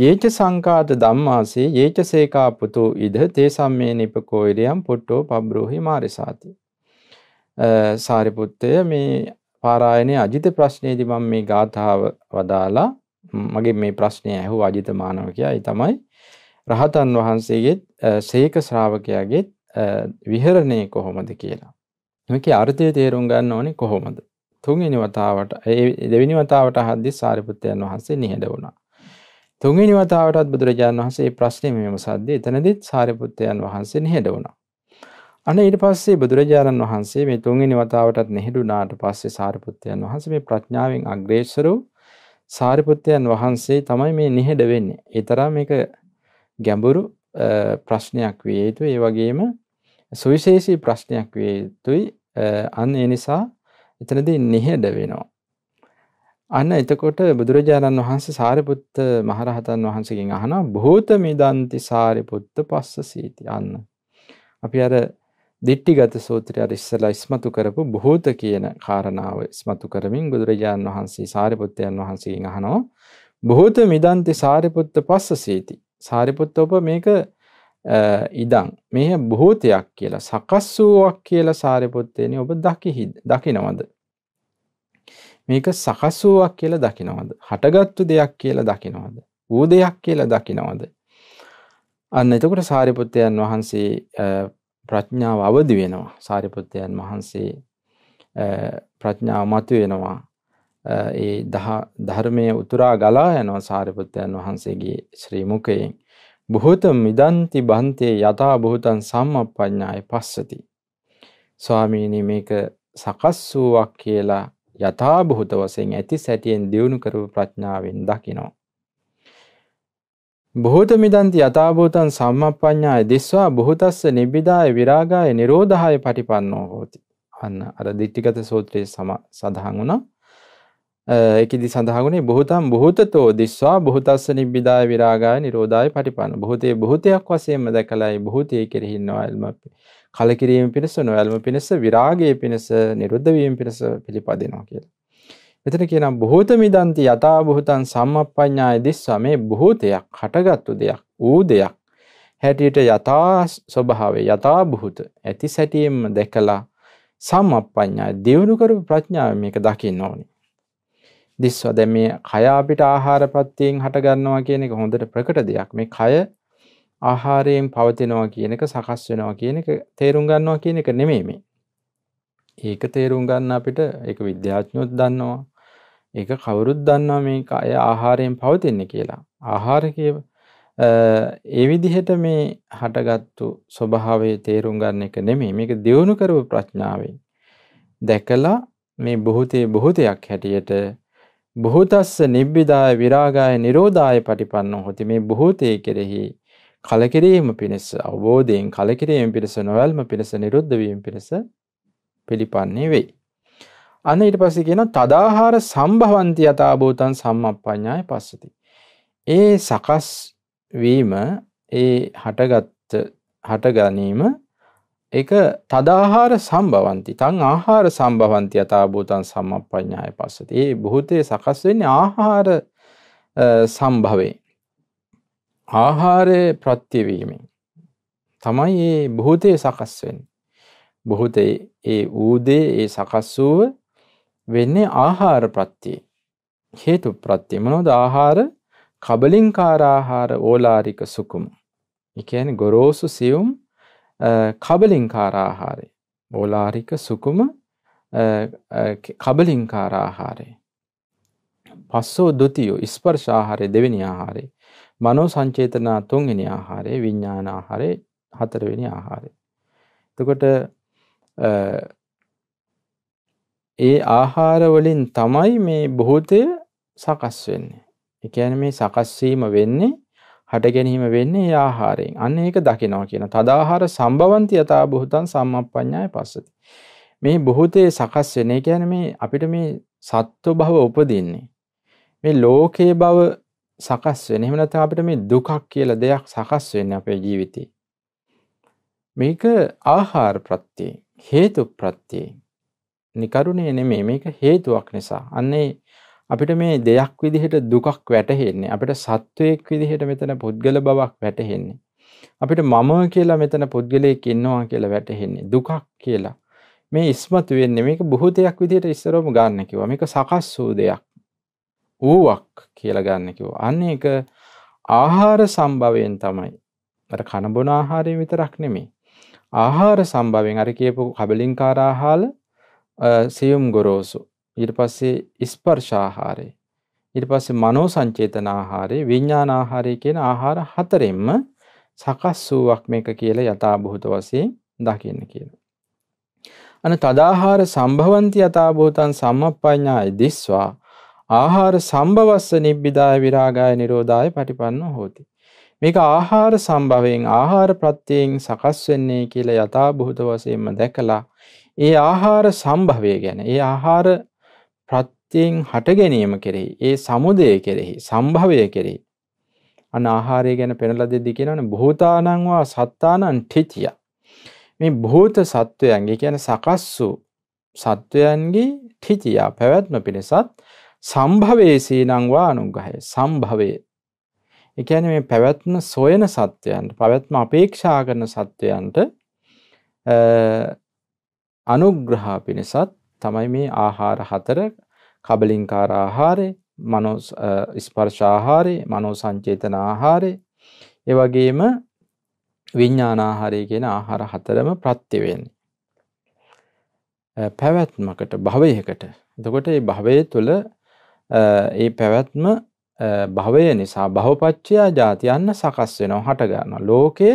යේච සංකාත ධම්මාසේ යේච සේකා පුතු ඉද තේ සම්මේ නිපකෝයිරියම් පුට්ටෝ පබ්‍රෝහි මාරිසාති සාරිපුත්තය මේ පාරායනයේ අජිත ප්‍රශ්නයේදී මම මේ ගාථාව වදාලා මගේ මේ ප්‍රශ්නය ඇහුව අජිත මානවකයා ඒ තමයි රහතන් වහන්සේගේත් සේක ශ්‍රාවකයාගේත් විහරණය කොහොමද කියලා. මේකේ අර්ථය තේරුම් ගන්න ඕනේ කොහොමද? තුන්වෙනි වතාවට දෙවෙනි වතාවට හද්දි සාරිපුත්තයන් වහන්සේ නිහඬ වුණා. තුන්වෙනි වතාවටත් බුදුරජාණන් වහන්සේ ප්‍රශ්නේ මෙහෙම සද්දේ එතනදිත් සාරිපුත්තයන් වහන්සේ නිහඬ වුණා. අන්න ඊට පස්සේ බුදුරජාණන් වහන්සේ මේ තුන්වෙනි වතාවටත් නිහඬුණාට පස්සේ සාරිපුත්තයන් වහන්සේ මේ ප්‍රඥාවෙන් අග්‍රේසර වූ සාරිපුත්තයන් වහන්සේ තමයි මේ නිහඬ වෙන්නේ. ඒ තරම් මේක ගැඹුරු ප්‍රශ්නයක් විය යුතුයි. ඒ වගේම සුවිශේෂී ප්‍රශ්නයක් විය යුතුයි. අන්න ඒ නිසා එතනදී නිහඬ වෙනවා. අන්න එතකොට බුදුරජාණන් වහන්සේ සාරිපුත්ත මහරහතන් වහන්සේගෙන් අහනවා භූතමි දන්ති සාරිපුත්ත පස්සසීති අන්න. අපි අර දිට්ටිගත සූත්‍රය අර ඉස්සලා ඉස්මතු කරපු භූත කියන කාරණාව ඉස්මතු කරමින් බුදුරජාණන් වහන්සේ සාරිපුත්තයන් වහන්සේගෙන් අහනවා භූත මිදන්ති සාරිපුත්ත පස්සසීති. සාරිපුත්ත ඔබ මේක ඉදං මෙය බොහෝතයක් කියලා සකස් වූවක් කියලා සාරිපුත්තයනි ඔබ දකි දකිනවද. මේක සකස් වූවක් කියලා දකිනවද. හටගත්තු දෙයක් කියලා දකිනවද. වූ දෙයක් කියලා දකිනවද. අන්න එතකොට සාරිපුත්තයන් වහන්සේ ප්‍රඥාව අවදි වෙනවා සාරිපුත්තයන් වහන්සේ ප්‍රඥාව මතු වෙනවා ඒ ධර්මය උතුරා ගලා යනවා සාරිපුත්තයන් වහන්සේගේ ශ්‍රීමුකයෙන් බොහොත මිදන්ති බන්තයේ යථා බොහොතන් සම්මප්ඥාය පස්සති. ස්වාමීණී මේක සකස් වූවක් කියලා යථා බොහොත වසෙන් ඇති සැටියෙන් දියුණු කරපු ප්‍රඥාවෙන් දකිනෝ. බොහෝත මිදන්ති යථාභූතන් සම්මප්ඥාය දිස්වා බොහොතස්ස නිබිදාය විරාගාය නිරෝධහාය පටිපන්නෝ හෝති. අන්න අර දිට්ටිගත සූත්‍රයේ සඳහන් වුණා ඒකෙදි සඳහගුණේ බොහෝතම් බොහෝතතෝ දිස්වා බොහෝතස්ස නිබ්බිදාය විරාගාය නිරෝධාය පටිපන්න. බොහෝතේ බොහෝතයක් වශයෙන්ම දැකලායි බොහෝතේ කෙරෙහි නොඇල්ම කලකිරීම පිණිස නොඇල්ම පිණිස විරාගයේ පිණිස නිරුද්ධ වීම පිණිස පිළිපදිනවා කියලා. එතන කියනවා බොහෝත මිදන්ති යථා බොහෝතං සම්මප්පඤ්ඤාය දිස්වා මේ බොහෝතයක් හටගත්තු දෙයක් ඌ දෙයක් හැටියට යථා ස්වභාවය යථා බොහෝත ඇති සැටියෙන්ම දැකලා සම්මප්පඤ්ඤාය දියුණු කරපු ප්‍රඥාව මේක දකින්න ඕනේ. දිස්වද මේ කය අපිට ආහාර ප්‍රත්‍යයෙන් හටගන්නවා කියන එක හොඳට ප්‍රකට දෙයක් මේ කය ආහාරයෙන් පවතිනවා කියන එක සකස් වෙනවා කියන එක තේරුම් ගන්නවා කියන එක නෙමෙයි මේ ඒක තේරුම් ගන්න අපිට ඒක විද්‍යාඥයොත් දන්නවා ඒක කවුරුත් දන්නවා මේ අය ආහාරයෙන් පවතින්නේ කියලා. ආහාරකය ඒ විදිහට මේ හටගත්තු ස්වභාවයේ තේරුම් ගන්න එක නෙමෙයි. මේක දියුණු කරව ප්‍රඥාවෙන්. දැකලා මේ බොහෝතේ බොහෝතයක් හැටියට බුහතස්ස නිබ්බිදාය විරාගාය නිරෝධාය පටිපන්න හොති මේ බුහෝතය කෙරෙහි කලකිරීම පිණිස අවබෝධයෙන් කලකිරීම පිණිස නොවැල්ම පිණිස නිරුද්ධවීම පිණිස පිළිපන්නේ වෙයි. අන්න ඊට පස්සේ කියන තදාහාර සම්භවන්ති යථාභූතං සම්මප්පඤ්ඤාය පස්සති. ඒ සකස් වීම ඒ හටගත් හට ගැනීම එක තදාහාර සම්බවන්ති තං ආහාර සම්බවන්ති අතාභූතන් සම්මප්ඥාය පස්සති ඒ බොහොතය සකස් වෙන්නේ ආහාර සම්භවේ ආහාරය ප්‍රත්‍යවීමෙන් තමයි ඒ බොහොතය සකස්වෙන් බොහොතේ ඒ ඌදේ ඒ සකස් වූව වෙන්නේ ආහාර ප්‍රත්තියේ හේතු ප්‍රත්තිමනොද ආහාර කබලින්කාරආහාර ඕලාරික සුකුම එකන ගොරෝසු සියුම් කබලින්කාරාහාරය. බෝලාරික සුකුම කබලින්කාරාහාරය. පස්සෝ දුතියෝ ඉස්පර්ශ ආහාරය දෙවෙනි ආහාරය. මනෝ සංචේතනා තුන්වෙනි ආහාරය විඤ්ඥාන ආහාරය හතරවෙනි ආහාරය. එතකොට ඒ ආහාරවලින් තමයි මේ බොහෝතය සකස් වෙන්නේ. එකැන මේ සකස්වීම වෙන්නේ හට ගැනීම වෙන්නේ ආහාරයෙන් අන්න ඒක දකිනවා කියන තදාහාර සම්බවන්ති යතා බොහතන් සම්මප්ඥාය පස්සති. මේ බොහෝතයේ සකස් වෙන ගැන මේ අපිට මේ සත්ව භව උපදින්නේ. මේ ලෝකයේ බව සකස් වෙන එහමනත අපිට මේ දුකක් කියල දෙයක් සකස් වෙන්න අපේ ජීවිතය. මේක ආහාර ප්‍රත්තිය හේතු ප්‍රත්තියේ නිකරුණේ නෙමේ මේක හේතුවක් නිසා අන්නේ අපිට මේ දෙයක් විදිහට දුකක් වැටහෙන්නේ අපිට සත්වයෙක් විදිහට මෙතන පුද්ගල බවක් වැටහෙන්නේ අපිට මම කියලා මෙතන පුද්ගලයෙක් ඉන්නවා කියලා වැටහෙන්නේ දුකක් කියලා මේ ඉස්මතු වෙන්නේ මේක බොහෝතයක් විදිහට ඉස්සරවම ගන්න කිව්වා මේක සකස් වූ දෙයක් ඌවක් කියලා ගන්න කිව්වා අන්න ඒක ආහාර සම්භවයෙන් තමයි අර කන බොන ආහාරයෙන් විතරක් නෙමෙයි ආහාර සම්භවයෙන් අර කියපු කබලින්කාර ආහාර සියුම් ගොරෝසු ඊට පස්සේ ස්පර්ශ ආහාරය ඊට පස්සේ මනෝ සංචේතන ආහාරය විඥාන ආහාරය කියන ආහාර හතරෙන්ම සකස් වූවක් මේක කියලා යථාභූත වශයෙන් දකින්න කියලා. අන තදාහාර සම්භවන්ති යථාභූතං සම්මප්පඤ්ඤාය දිස්වා ආහාර සම්භවස්ස නිබ්බිදාය විරාගාය නිරෝධාය පටිපන්න හෝති. මේක ආහාර සම්භවයෙන් ආහාර ප්‍රත්‍යයෙන් සකස් වෙන්නේ කියලා යථාභූත වශයෙන්ම දැකලා ඒ ආහාර සම්භවය ගැන ඒ ආහාර ප්‍රත්‍යයෙන් හට ගැනීම කෙරෙහි ඒ සමුදය කෙරෙහි සම්භවය කෙරෙහි අන්න ආහාරය ගැන පෙනලා දෙද්දි කියනවනේ භූතානංවා සත්තානං ඨිතිය මේ භූත සත්වයන්ගේ කියන්නේ සකස් වූ සත්වයන්ගේ ඨිතිය පැවැත්ම පිණිසත් සම්භවයේ සීනංවා අනුග්‍රහය සම්භවයේ ඒ කියන්නේ මේ පැවැත්ම සොයන සත්වයන්ට පැවැත්ම අපේක්ෂා කරන සත්වයන්ට අනුග්‍රහ පිණිසත් තමයි මේ ආහාර හතර කබලින්කාර ආහාරය මනෝ ස්පර්ශ ආහාරය මනෝ සංචේතන ආහාරය ඒ වගේම විඥාන ආහාරය කියන ආහාර හතරම ප්‍රත්‍ය වෙන්නේ පැවැත්මකට භවයකට එතකොට මේ භවය තුළ ඒ පැවැත්ම භවය නිසා භවපච්චයා જાතියන්න සකස් වෙනවා හට ගන්නවා ලෝකේ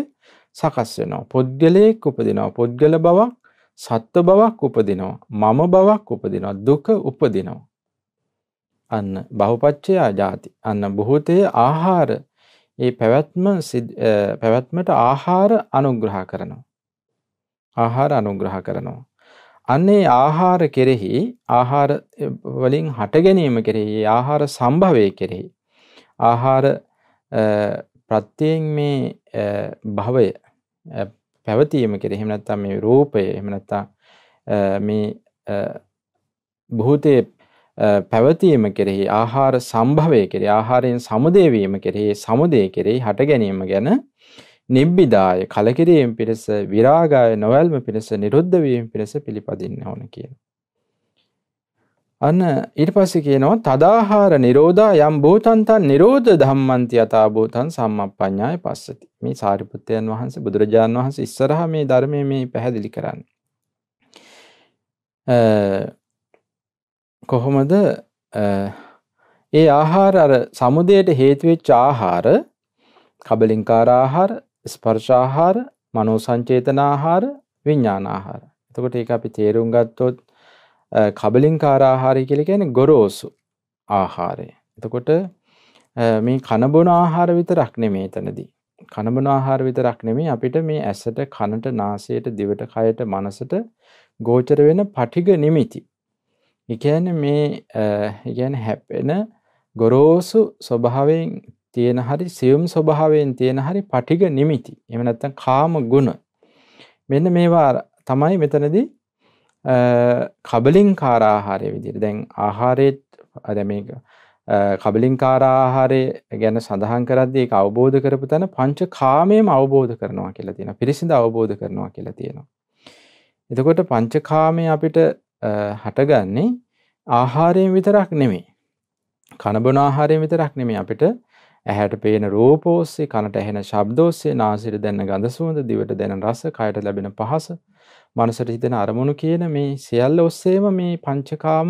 සකස් වෙනවා පුද්ගලයෙක් උපදිනවා පුද්ගල බවක් සත්ව බවක් උපදිනවා මම බවක් උපදිනවා දුක උපදිනවා. අන්න බහුපච්චයා ජාති අන්න බොහෝතය ආහාර ඒ පැවැත්ම පැවැත්මට ආහාර අනුග්‍රහ කරනවා. ආහාර අනුග්‍රහ කරනවා. අන්නේ ආහාර කෙරෙහි ආහාර වලින් හට ගැනීම කෙරෙහි ආහාර සම්භවය කෙරෙහි ආහාර ප්‍රත්‍යයෙන් මේ භවය පැවතීම කෙරේ එහෙම නැත්නම් මේ රූපය එහෙම නැත්නම් මේ භූතයේ පැවතීම කෙරෙහි ආහාර සම්භවය කෙරෙහි ආහාරයෙන් සමුදේ වීම කෙරෙහි සමුදේ කෙරෙහි හට ගැනීම ගැන නිබ්බිදාය කලකිරීම පිණිස විරාගාය නොවැල්ම පිණිස නිරුද්ධ වීම පිණිස පිළිපදින්න ඕන කියලා. අන්න ඊට පස්සේ කියනවා තදාහාර නිරෝධා යම් භූතන්තන් නිරෝධ ධම්මන්ති යථා භූතං සම්මප්පඤ්ඤාය පස්සති. මේ සාරිපුත්‍රයන් වහන්සේ බුදුරජාණන් වහන්සේ ඉස්සරහා මේ ධර්මයේ මේ පැහැදිලි කරන්නේ. කොහොමද ඒ ආහාර අර සමුදයට හේතුවෙච්ච ආහාර කබලින්කාර ආහාර ස්පර්ශ ආහාර මනෝ සංචේතන ආහාර විඥාන ආහාර. එතකොට ඒක අපි තේරුම් ගත්තොත් කබලින්කාර ආහාරය කියලා කියන්නේ ගොරෝසු ආහාරය. එතකොට මේ කනබොන ආහාර විතරක් නෙමේ එතනදී. කනබන ආහාර විතරක් නෙමේ අපිට මේ ඇසට කනට නාසයට දිවට කයට මනසට ගෝචර වෙන පටිග නිමිති. එකන මේ ගැන හැපෙන ගොරෝසු ස්වභාවයෙන් තියෙන හරි සියුම් ස්වභාවයෙන් තියෙන හරි පටිග නිමිති එම නැත්තම් කාම ගුණ මෙන්න මේවා තමයි මෙතනදී කබලින් කාරාහාරය විදිර දැන් ආහාරයත් අදමක කබලින් කාරාහාරය ගැන සඳහන් කරද්දේ අවබෝධ කරපු තැන පංච කාමයම අවබෝධ කරනවා කියලා තියෙන පිරිසිඳ අවබෝධ කරනවා කියලා තියෙනවා. එතකොට පංචකාමය අපිට හටගන්නේ ආහාරයෙන් විතරක් නෙමේ කණබන ආහාරයෙන් විතරක් නෙමේ අපිට ඇහැට පේන රූපෝස්සේ කනට ඇහෙන ශබ්දෝස්සේ නාසිර දැන්න ගඳ සුවඳ දිවට දැන රස කයට ලැබෙන පහස මනසට හිතෙන අරමුණු කියන මේ සියල්ල ඔස්සේම මේ පංචකාම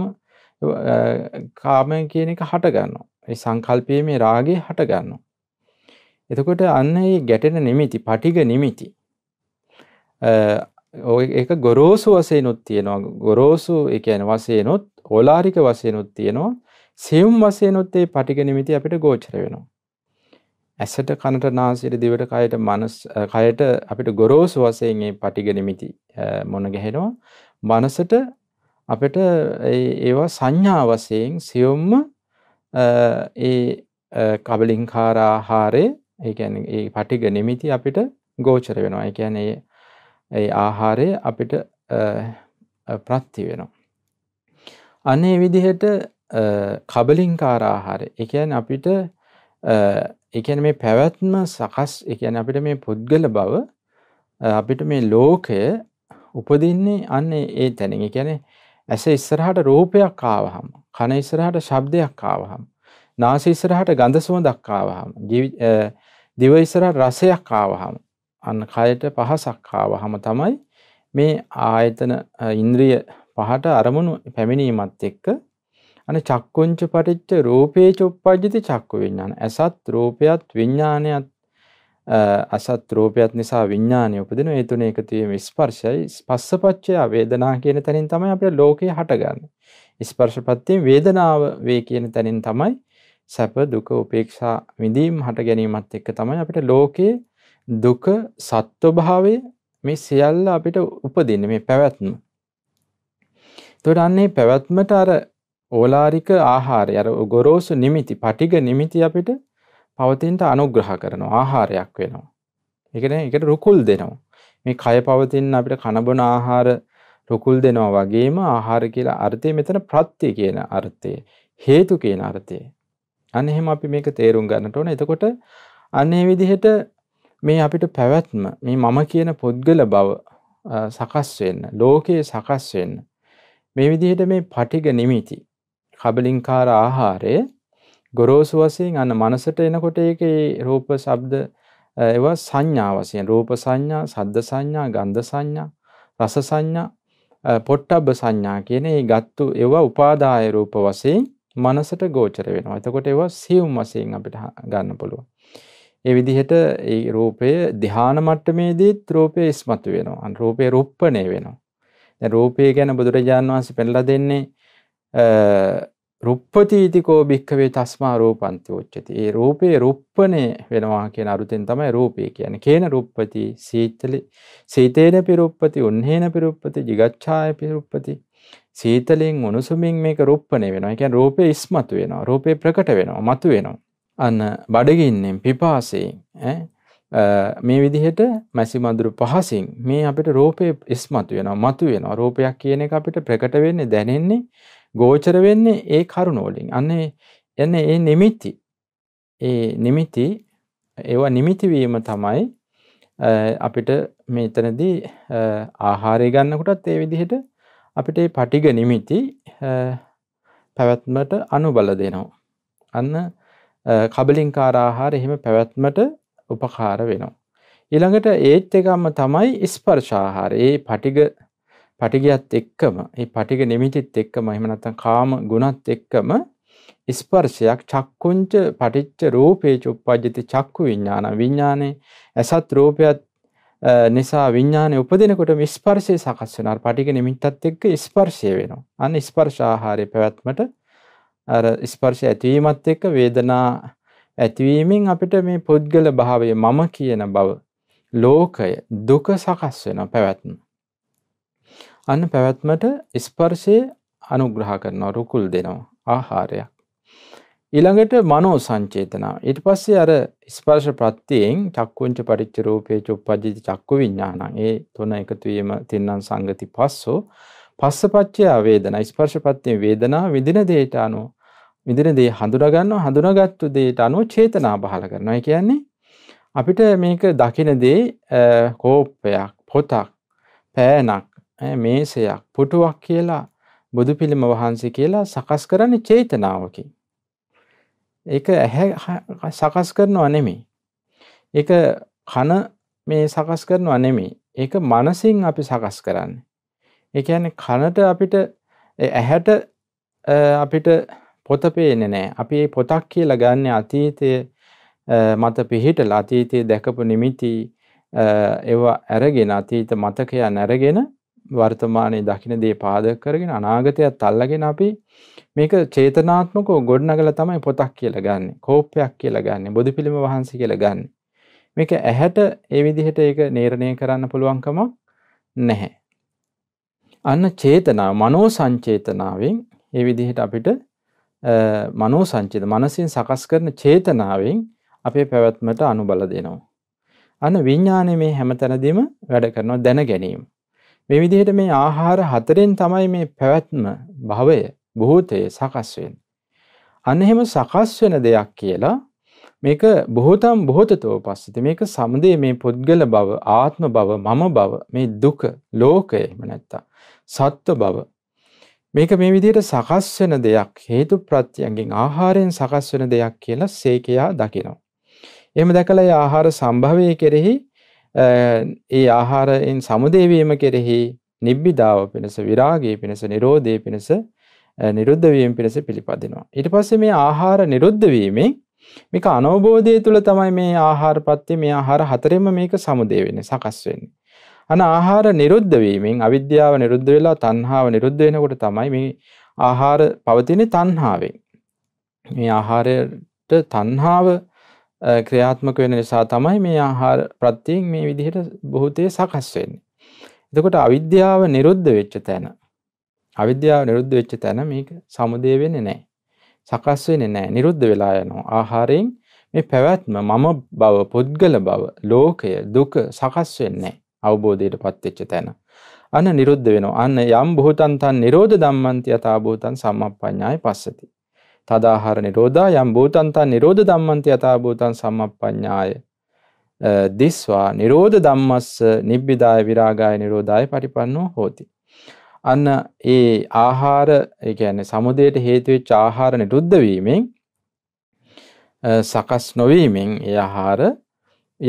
කාමය කියන එක හටගන්නවා. ඒ සංකල්පයේ මේ රාගය හටගන්නවා. එතකොට අන්න ඒ ගැටෙන නිමිති, පටිග නිමිති. ඔය ඒක ගොරෝසු වශයෙන්ුත් තියෙනවා. ගොරෝසු ඒ කියන්නේ වශයෙන්ුත්, ඕලාරික වශයෙන්ුත් තියෙනවා. සියුම් වශයෙන්ුත් ඒ පටිග නිමිති අපිට ගෝචර වෙනවා. ඇසට කනට නාසයට දිවට කයට මනස් කයට අපිට ගොරෝසු වශයෙන් මේ පටිඝ නිමිති මොන ගැහෙනවා. මනසට අපිට ඒවා සංඥා වශයෙන් සියොම්ම ඒ කබලින්කාර ආහාරේ ඒ කියන්නේ ඒ පටිඝ නිමිති අපිට ගෝචර වෙනවා. ඒ කියන්නේ ඒ ආහාරය අපිට ප්‍රත්‍ය වෙනවා. අනේ විදිහට කබලින්කාර ආහාරය. ඒ කියන්නේ අපිට ඒ කියන්නේ මේ පැවැත්ම සකස් ඒ කියන්නේ අපිට මේ පුද්ගල බව අපිට මේ ලෝකය උපදින්නේ අන්නේ ඒ තැනින්. ඒ කියන්නේ ඇස ඉස්සරහට රූපයක් ආවහම, කන ඉස්සරහට ශබ්දයක් ආවහම, නාසය ඉස්සරහට ගඳ සුවඳක් ආවහම, දිව ඉස්සරහට රසයක් ආවහම, අන්න කයට පහසක් ආවහම තමයි මේ ආයතන ඉන්ද්‍රිය පහට අරමුණු පැමිණීමත් එක්ක අන චක්කුංච පරිච්ච රූපේ චුප්පජ්ජති චක්කු විඥාන. ඇසත් රූපයත් විඥානයත් අසත් රූපයත් නිසා විඥානය උපදින ඒ තුනේ එකතු ස්පර්ශයයි ස්පස්සපච්චය වේදනා කියන තැනින් තමයි අපේ ලෝකය හටගන්නේ. ස්පර්ශපත්තියෙන් වේදනාව වේ කියන තැනින් තමයි සැප දුක උපේක්ෂා විඳීම් හට ගැනීමත් එක්ක තමයි අපිට ලෝකයේ දුක සත්ව භාවය මේ සියල්ල අපිට උපදින්න මේ පැවැත්ම. එතකොට අන්නේ පැවැත්මට අර ඕලාරික ආහාරය අර ගොරෝසු නිමිති පටිග නිමිති අපිට පවතින්ට අනුග්‍රහ කරනවා ආහාරයක් වෙනවා. එකන එකට රුකුල් දෙනවා. මේ කය පවතින් අපිට කණබන ආහාර රුකුල් දෙනවා වගේම ආහාර කියලා අර්ථය මෙතන ප්‍රත්්‍ය කියන අර්ථය හේතු කියන අර්ථය. අන්න එහෙම අපි මේක තේරුම් ගන්නට ඕන එතකොට අන්නේ විදිහට මේ අපිට පැවැත්ම මේ මම කියන පුද්ගල බව සකස් වෙන්න ලෝකයේ සකස් වෙන්න මේ විදිහට මේ පටිග නිමිති කබලින්කාර ආහාරය ගොරෝසු වශයෙන් අන්න මනසට එනකොට ඒකේ රූප ශබ්ද ඒවා සංඥා වශයෙන් රූප සංඥා, සද්ද සංඥා, ගන්ධ සංඥා, රස සංඥා, පොට්ටබ්බ සංඥා කියන මේ ගත්තු ඒවා උපාදාය රූප වශයෙන් මනසට ගෝචර වෙනවා. එතකොට ඒවා සියුම් වශයෙන් අපිට ගන්න පුළුවන්. ඒ විදිහට ඒ රූපය ධානා මට්ටමේදීත් රූපය ඉස්මතු වෙනවා. අන් රූපය රූපණය වෙනවා. දැන් රූපය ගැන බුදුරජාන් වහන්සේ පෙන්ලා දෙන්නේ රුප්පතීතිකෝ භික්කවේ තස්මා රූපන්ති උච්චති. ඒ රූපයේ රුප්පණය වෙනවා කියෙන අරුතෙන් තමයි රූපය කියන කියන රුප්පති සීතලි සීතේන පිරුප්පති උන්හේන පිරුප්පති ජිගච්ඡාය පිරුප්පති සීතලෙන් උණුසුමින් මේක රුප්පණය වෙනවා එකැන් රූපය ඉස්මතු වෙනවා රූපය ප්‍රකට වෙනවා මතු වෙනවා. අන්න බඩගින්නෙන් පිපාසයෙන් මේ විදිහට මැසි මදුරු පහසින් මේ අපිට රෝපය ඉස්මතු වෙනවා මතු වෙනවා රෝපයක් කියන එක අපිට ප්‍රකට වෙන්නේ දැනෙන්නේ ගෝචර වෙන්නේ ඒ කරුණෝලින් අන්නේ එන්න ඒ නිමිති ඒ නිමිති ඒවා නිමිතිවීම තමයි අපිට මේතනදී ආහාරය ගන්නකොටත් ඒ විදිහට අපිට ඒ පටිග නිමිති පැවැත්මට අනුබල දෙනවා. අන්න කබලින්කාරආහාර එහෙම පැවැත්මට උපකාර වෙනවා. ඊළඟට ඒත් එකම තමයි ස්පර්ශාහාර. ඒ පටිග පටිගයත් එක්කම ඒ පටිග නිමිතිත් එක්කම එහෙම නැත්නම් කාම ගුණත් එක්කම ස්පර්ශයක් චක්කුංච පටිච්ච රූපේ චුප්පජ්ජති චක්කු විඥාන විඥානේ ඇසත් රූපයත් නිසා විඥානේ උපදිනකොට මේ ස්පර්ශය සකස් වෙනවා පටිග නිමිත්තත් එක්ක ස්පර්ශය වෙනවා අන්න ස්පර්ශ ආහාරය පැවැත්මට අර ස්පර්ශය ඇතිවීමත් එක්ක වේදනා ඇතිවීමෙන් අපිට මේ පුද්ගල භාවය මම කියන බව ලෝකය දුක සකස් වෙනවා පැවැත්ම අන්න පැවැත්මට ස්පර්ශය අනුග්‍රහ කරනවා රුකුල් දෙනවා ආහාරයක්. ඊළඟට මනෝ සංචේතනා. ඊට පස්සේ අර ස්පර්ශ ප්‍රත්‍යයෙන් චක්කුංච පටිච්ච රූපේ චුප්පජ්ජිත චක්කු විඥානං. ඒ තුන එකතු වීම තින්නම් සංගති පස්සෝ පස්සපච්චය වේදනා ස්පර්ශ ප්‍රත්‍යයෙන් වේදනා විඳින දෙයට අනුව විඳින දේ හඳුනා ගන්නවා හඳුනාගත්තු දෙයට අනුව චේතනා පහළ කරනවා. ඒ කියන්නේ අපිට මේක දකින දේ කෝප්පයක් පොතක් පෑනක් මේසයක් පුටුවක් කියලා බුදු පිළිම වහන්සේ කියලා සකස් කරන්නේ චේතනාවකින්. ඒක ඇහැ සකස් කරනව නෙමෙයි. ඒක කන මේ සකස් කරනව නෙමෙයි. ඒක මනසින් අපි සකස් කරන්නේ. ඒ කියන්නේ කනට අපිට ඇහැට අපිට පොත පේන්නේ නැහැ. අපි මේ පොතක් කියලා ගන්න අතීතයේ මත පිහිටලා අතීතයේ දැකපු නිමිති ඒවා අරගෙන අතීත මතකයන් අරගෙන වර්තමානයේ දකින දේ පාදක කරගෙන අනාගතයත් අල්ලගෙන අපි මේක චේතනාත්මකව ගොඩනගලා තමයි පොතක් කියලා ගන්න. කෝපයක් කියලා ගන්න. බොදු පිළිම වහන්සේ කියලා ගන්න. මේක ඇහැට ඒ විදිහට ඒක නිර්ණය කරන්න පුළුවන්කමක් නැහැ. අන්න චේතනා මනෝ සංචේතනාවෙන් ඒ විදිහට අපිට මනෝ සංචේත මනසින් සකස් කරන චේතනාවෙන් අපේ පැවැත්මට අනුබල දෙනවා. අන්න විඤ්ඥානය මේ හැමතැනදීම වැඩ කරනවා දැන ගැනීම. මේ විදිහට මේ ආහාර හතරෙන් තමයි මේ පැවැත්ම භවය බොහෝතයේ සකස් වෙන. අන්න එහෙම සකස් වෙන දෙයක් කියලා මේක බොහෝතම් බොහෝතතෝ පස්සති මේක සමදේ මේ පුද්ගල බව ආත්ම බව මම බව මේ දුක ලෝකය මනැත්තා සත්ව බව මේක මේ විදියට සකස් වෙන දෙයක් හේතු ප්‍රත්‍යයන්ගෙන් ආහාරයෙන් සකස් වෙන දෙයක් කියලා සේකයා දකිනවා. එහෙම දැකලා ආහාර සම්භවය කෙරෙහි ඒ ආහාරයෙන් සමුදේවීම කෙරෙහි නිබ්බිදාව පිණිස විරාගයේ පිණිස නිරෝධයේ පිණිස නිරුද්ධ වීම පිණිස පිළිපදිනවා. ඊට පස්සේ මේ ආහාර නිරුද්ධ වීමෙන් මේක අනවබෝධය තුළ තමයි මේ ආහාරපත්‍ය මේ ආහාර හතරෙම මේක සමුදේ වෙන්නේ සකස් වෙන්නේ. අන ආහාර නිරුද්ධ වීමෙන් අවිද්‍යාව නිරුද්ධ වෙලා තණ්හාව නිරුද්ධ වෙනකොට තමයි මේ ආහාර පවතින තණ්හාවෙන්. මේ ආහාරයට තණ්හාව ක්‍රියාත්මක වෙන නිසා තමයි මේ ආහාර ප්‍රත්තියෙන් මේ විදිහට බොහෝතේ සකස් වෙන්නේ. එතකොට අවිද්‍යාව නිරුද්ධ වෙච්ච තැන අවිද්‍යාව නිරුද්ධ වෙච්ච තැන මේක සමුදේ වෙන්නේ නැහැ. සකස් වෙන්නේ නැහැ. නිරුද්ධ වෙලා යනවා. ආහාරයෙන් මේ පැවැත්ම මම බව, පුද්ගල බව, ලෝකය, දුක සකස් වෙන්නේ අවබෝධයටපත් වෙච්ච තැන. අන්න නිරුද්ධ වෙනවා. අන්න යම් භූතන්තන් නිරෝධ ධම්මන්ති යථා භූතන් සම්මප්පඤ්ඤාය පස්සති. තදාහාර නිරෝධා යම් භූතන්තා නිරෝධ ධම්මන්ති යථා භූතං සම්මප්පඤ්ඤාය දිස්වා නිරෝධ ධම්මස්ස නිබ්බිදාය විරාගාය නිරෝධාය පරිපන්නෝ හෝති අන්න ඒ ආහාර ඒ කියන්නේ සමුදයට හේතු වෙච්ච ආහාර නිරුද්ධ වීමෙන් සකස් නොවීමෙන් ඒ ආහාර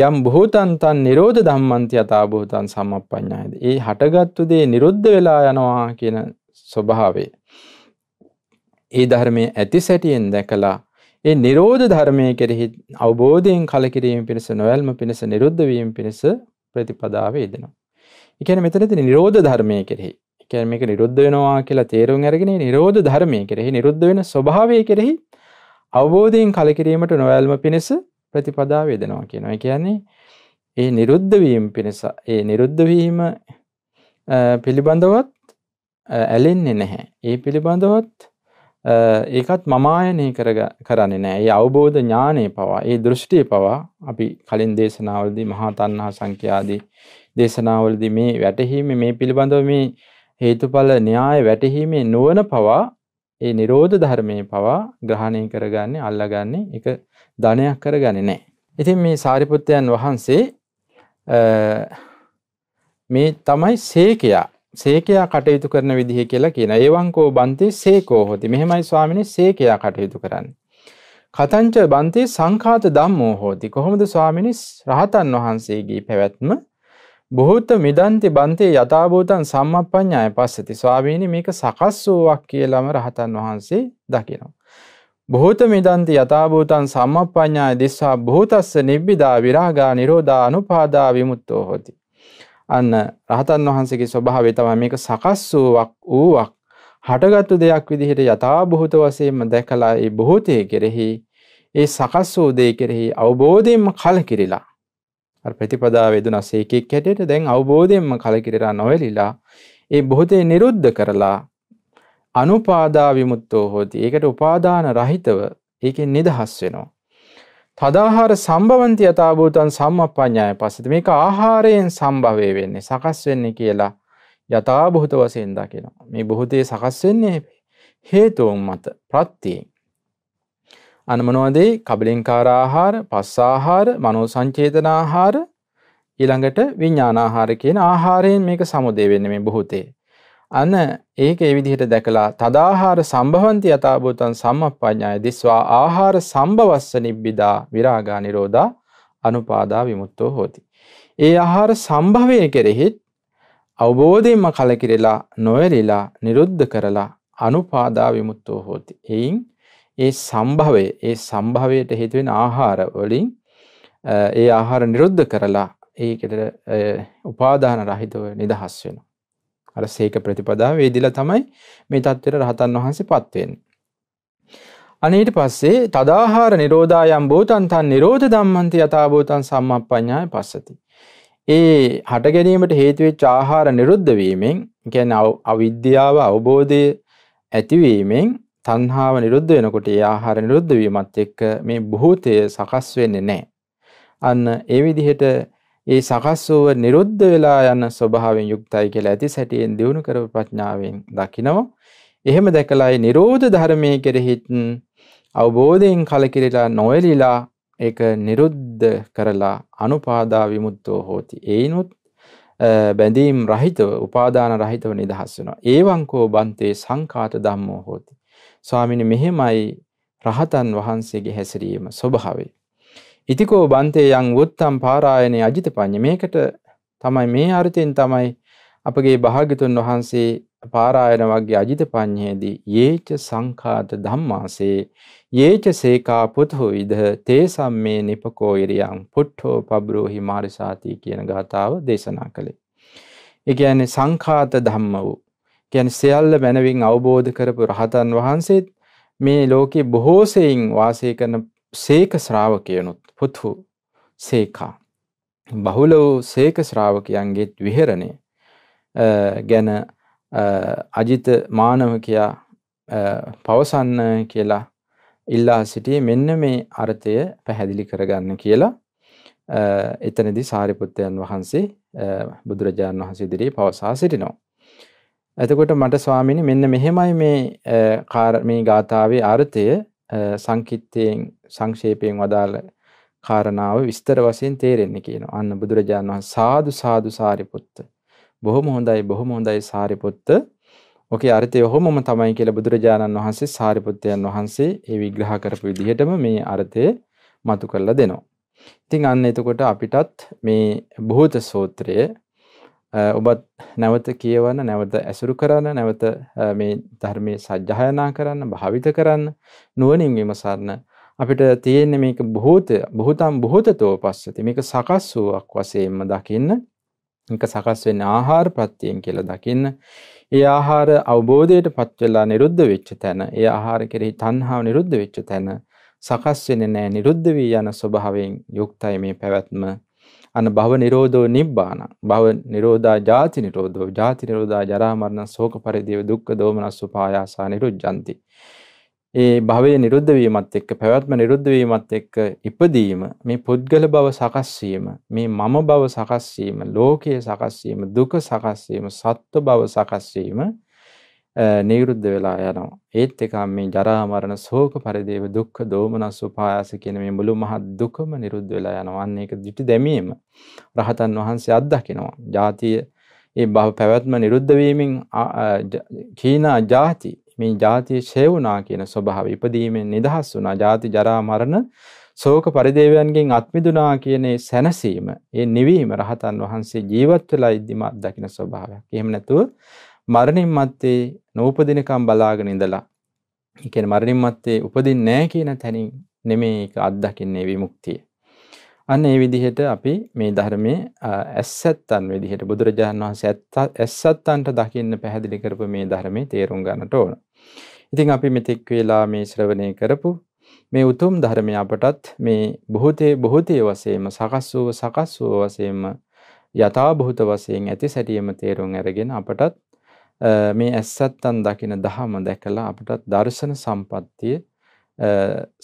යම් භූතං තන් නිරෝධ ධම්මන්ති යථා භූතං සම්මප්පඤ්ඤායද ඒ හටගත්තු දේ නිරුද්ධ වෙලා යනවා කියන ස්වභාවය ඒ ධර්මය ඇති සැටියෙන් දැකලා ඒ නිරෝධ ධර්මය කෙරෙහි අවබෝධයෙන් කලකිරීම පිණිස නොවැල්ම පිණිස නිරුද්ධ වීම පිණිස ප්‍රතිපදාව යෙදෙනවා. ඒ කියන්නේ මෙතනදී නිරෝධ ධර්මය කෙරෙහි කියන්නේ මේක නිරුද්ධ වෙනවා කියලා තේරුම් අරගෙන නිරෝධ ධර්මය කෙරෙහි නිරුද්ධ වෙන ස්වභාවය කෙරෙහි අවබෝධයෙන් කලකිරීමට නොවැල්ම පිණිස ප්‍රතිපදාව යෙදෙනවා කියනවා. ඒ කියන්නේ ඒ නිරුද්ධ වීම පිණිස ඒ නිරුද්ධ වීම පිළිබඳවත් ඇලෙන්නේ නැහැ. ඒ පිළිබඳවත් ඒකත් මමායනය කරන්නේ නෑ ඒ අවබෝධ ඥානය පවා ඒ දෘෂ්ටිය පවා අපි කලින් දේශනාවලදී මහාතන්හා සංඛ්‍යාදී දේශනාවලදි මේ වැටහීම මේ පිළිබඳව මේ හේතුඵල න්‍යාය වැටහීමේ නුවන පවා ඒ නිරෝධ ධර්මය පවා ග්‍රහණය කරගන්නේ අල්ලගන්නේ එක ධනයක් කරගන්නේ නෑ. ඉතින් මේ සාරිපුත්තයන් වහන්සේ මේ තමයි සේකයා සේකයා කටයුතු කරන විදිහ කියලා කියන ඒවංකෝ බන්තේ සේකෝ හොති මෙහෙමයි ස්වාමිනේ සේකයා කටයුතු කරන්නේ. කතංච බන්තේ සංඛාත ධම්මෝ හෝති කොහොමද ස්වාමිනේ රහතන් වහන්සේගේ පැවැත්ම බොහෝත මිදන්ති බන්තේ යථාභූතං සම්මප්පඤ්ඤාය පස්සති ස්වාමීනි මේක සකස් වූවක් කියලාම රහතන් වහන්සේ දකිනවා. බොහෝත මිදන්ති යථාභූතං සම්මප්පඤ්ඤාය දිස්වා බොහෝතස්ස නිබ්බිදා විරාගා නිරෝධා අනුපාදා විමුක්තෝ හොති අන්න රහතන් වහන්සේගේ ස්වභාවය තමයි මේක සකස් වූවක් වූවක් හටගත්තු දෙයක් විදිහට යථාභූත වශයෙන්ම දැකලා ඒ බොහෝතය කෙරෙහි ඒ සකස් වූ දේ කෙරෙහි අවබෝධයෙන්ම කලකිරිලා අර ප්‍රතිපදාව යෙදුනා සීකෙක් හැටියට දැන් අවබෝධයෙන්ම කලකිරිලා නොවෙලිලා ඒ බොහෝතේ නිරුද්ධ කරලා අනුපාදා විමුක්තෝ හෝති ඒකට උපාදාන රහිතව ඒකෙන් නිදහස් වෙනවා තදාහාර සම්භවන්ති යථභූතන් සම්මප්ඥාය පසති මේක ආහාරයෙන් සම්භවය වෙන්නේ සකස් වෙන්නේ කියලා යථභූත වසයෙන් දකිනවා මේ බොහොතේ සකස් වෙන්නේ හේතුවන් මත ප්‍රත්තියෙන් අනමනවාදේ කබලින්කාරආහාර පස්සාහාර මනෝ සංචේතනාහාර ඊළඟට විඤ්ඥානාහාර කියන ආහාරයෙන් මේක සමුදේ වෙන්න මේ බොහොතේ අන ඒක ඒ විදිහට දැකලා තදාහාර සම්භවන්ති යථාභූතං සම්මප්පඤ්ඤාය දිස්වා ආහාර සම්භවස්ස නිබ්බිදා විරාගා නිරෝධා අනුපාදා විමුක්තෝ හෝති. ඒ ආහාර සම්භවය කෙරෙහිත් අවබෝධයෙන්ම කලකිරලා නොවැරිලා නිරුද්ධ කරලා අනුපාදා විමුත්තෝ හෝති. එයින් ඒ සම්භවය ඒ සම්භවයට හේතුවෙන ආහාර වලින් ඒ ආහාර නිරුද්ධ කරලා ඒකට උපාදාන රහිතව නිදහස් වෙනවා. අර සේක ප්‍රතිපදාව වේදිලා තමයි මේ තත්ත්වයට රහතන් වහන්සේ පත් වෙන්නේ. අනේට පස්සේ තදාහාර නිරෝධායම් භූතං තන් නිරෝධ ධම්මන්ති යථාභූතං සම්මප්පඤ්ඤාය පස්සති. ඒ හට ගැනීමට හේතු වෙච්ච ආහාර නිරුද්ධ වීමෙන් කියන්නේ අවිද්‍යාව අවබෝධය ඇතිවීමෙන් තණ්හාව නිරුද්ධ වෙනකොට ඒ ආහාර නිරුද්ධ වීමත් එක්ක මේ භූතය සකස් වෙන්නේ නැහැ. අන්න ඒ විදිහට ඒ සකස් වූව නිරුද්ධ වෙලා යන ස්වභාවයෙන් යුක්තයි කියලා ඇති සැටියෙන් දිනු කරව ප්‍රඥාවෙන් දකිනවා. එහෙම දැකලා ඒ නිරෝධ ධර්මයේ කෙරෙහිත් අවබෝධයෙන් කලකිරලා නොයලිලා ඒක නිරුද්ධ කරලා අනුපාදා විමුක්තෝ හෝති. ඒනොත් බැඳීම් රහිතව උපාදාන රහිතව නිදහස් වෙනවා. ඒවංකෝ බන්තේ සංකාත ධම්මෝ හෝති. ස්වාමිනේ මෙහෙමයි රහතන් වහන්සේගේ හැසිරීම ස්වභාවය. ඉතිකෝ බන්තේ යං උත්තම් පාරායනේ අජිත පඤ්ඤ මේකට තමයි මේ අර්ථයෙන් තමයි අපගේ භාග්‍යතුන් වහන්සේ පාරායන වගේ අජිත පඤ්ඤයේදී යේච සංඛාත ධම්මාසේ යේච සේකා පුතෝ ඉද තේ සම්මේ නිපකෝ ඉරියං පුට්ඨෝ පබ්‍රෝහි මාරිසාති කියන ගාතාව දේශනා කළේ. ඒ කියන්නේ සංඛාත ධම්ම වූ කියන්නේ සියල්ල මනවින් අවබෝධ කරපු රහතන් වහන්සේත් මේ ලෝකේ බොහෝ සෙයින් වාසය කරන සේක ශ්‍රාවකයනුත් පුතු සේකා. බහුල වූ සේක ශ්‍රාවකයන්ගේත් විහෙරණය ගැන අජිත මානවකයා පවසන්න කියලා ඉල්ලා සිටියේ මෙන්න මේ අර්ථය පැහැදිලි කරගන්න කියලා එතනදී සාරිපුත්තයන් වහන්සේ බුදුරජාණන් වහන්සේ ඉදිරියේ පවසා සිටිනවා. එතකොට මට ස්වාමීනි මෙන්න මෙහෙමයි මේ මේ ගාථාවේ අර්ථය සංකීර්තයෙන් සංක්ෂේපයෙන් වදාළ කාරණාව විස්තර වශයෙන් තේරෙන්නේ කියනවා. අන්න බුදුරජාණන් වහන්සේ සාදු සාදු සාරිපුත්ත. බොහොම හොඳයි බොහොම හොඳයි සාරිපුත්ත. ඔකේ අර්ථය ඔහොමම තමයි කියලා බුදුරජාණන් වහන්සේ සාරිපුත්තයන් වහන්සේ ඒ විග්‍රහ කරපු විදිහටම මේ අර්ථය මතු කරලා දෙනවා. ඉතින් අන්න එතකොට අපිටත් මේ භූත සූත්‍රය ඔබත් නැවත කියවන නැවත ඇසුරු කරන්න නැවත මේ ධර්මයේ සජ්ජායනා කරන්න භාවිත කරන්න නුවණින් විමසන්න අපිට තියෙන්නේ මේක භූතය බොහෝතම් බොහෝතතෝ පස්සති මේක සකස් වූවක් වශයෙන්ම දකින්න මේක සකස් වෙන ආහාර ප්‍රත්‍යයෙන් කියලා දකින්න ඒ ආහාර අවබෝධයට පත් වෙලා නිරුද්ධ වෙච්ච තැන ඒ ආහාර කෙරෙහි තණ්හාව නිරුද්ධ වෙච්ච තැන සකස් වෙන්නේ නැහැ නිරුද්ධ වී යන ස්වභාවයෙන් යුක්තයි මේ පැවැත්ම අන භව නිරෝධෝ නිබ්බාන භව නිරෝධා ජාති නිරෝධෝ ජාති නිරෝධා ජරා මරණ ශෝක පරිදේව දුක්ඛ දෝමනස් උපායාසා නිරුජ්ජಂತಿ ඒ භවය නිරුද්ධ වීමත් එක්ක පැවැත්ම නිරුද්ධ වීමත් එක්ක ඉපදීම මේ පුද්ගල බව සකස් වීම මේ මම බව සකස් වීම ලෝකයේ සකස් වීම දුක සකස් වීම සත්ත්ව බව සකස් වීම නිරුද්ධ වෙලා යනවා ඒත් එක මේ ජරා මරණ ශෝක පරිදේව දුක්ඛ දෝමනස් උපායාස කියන මේ මුළු මහත් දුකම නිරුද්ධ වෙලා යනවා අන්න ඒක දිටි දැමීම රහතන් වහන්සේ අත්දකිනවා ජාතිය ඒ බව පැවැත්ම නිරුද්ධ වීමෙන් කීනා ಜಾති මේ ජාතිය ෂේ වුණා කියන ස්වභාව ඉපදීමෙන් නිදහස් වුණා ජාති ජරා මරණ ශෝක පරිදේවයන්ගෙන් අත්මිදුනා කියන සැනසීම ඒ නිවීම රහතන් වහන්සේ ජීවත් වෙලා ඉදීමත් දකින ස්වභාවයක්. එහෙම නැතුව මරණින් මත්තේ නූපදිනකම් බලාගෙන ඉඳලා ඒ කියන්නේ මරණින් මත්තේ උපදින්නේ නැහැ කියන තැනින් නෙමේ ඒක අත්දකින්නේ විමුක්තිය. අන්න ඒ විදිහට අපි මේ ධර්මයේ ඇස්සත්තන් විදිහට බුදුරජාණන් වහන්සේ ඇස්සත්තන්ට දකින්න පැහැදිලි කරපු මේ ධර්මයේ තේරුම් ගන්නට ඕන. ඉතින් අපි මෙතෙක් වෙලා මේ ශ්‍රවණය කරපු මේ උතුම් ධර්මය අපටත් මේ බොහෝතේ බොහෝතේ වශයෙන්ම සකස් වූ සකස් වූ වශයෙන්ම යථාභූත වශයෙන් ඇති සැටියම තේරුම් අරගෙන අපටත් මේ ඇස්සත්තන් දකින දහම දැකලා අපටත් දර්ශන සම්පත්තිය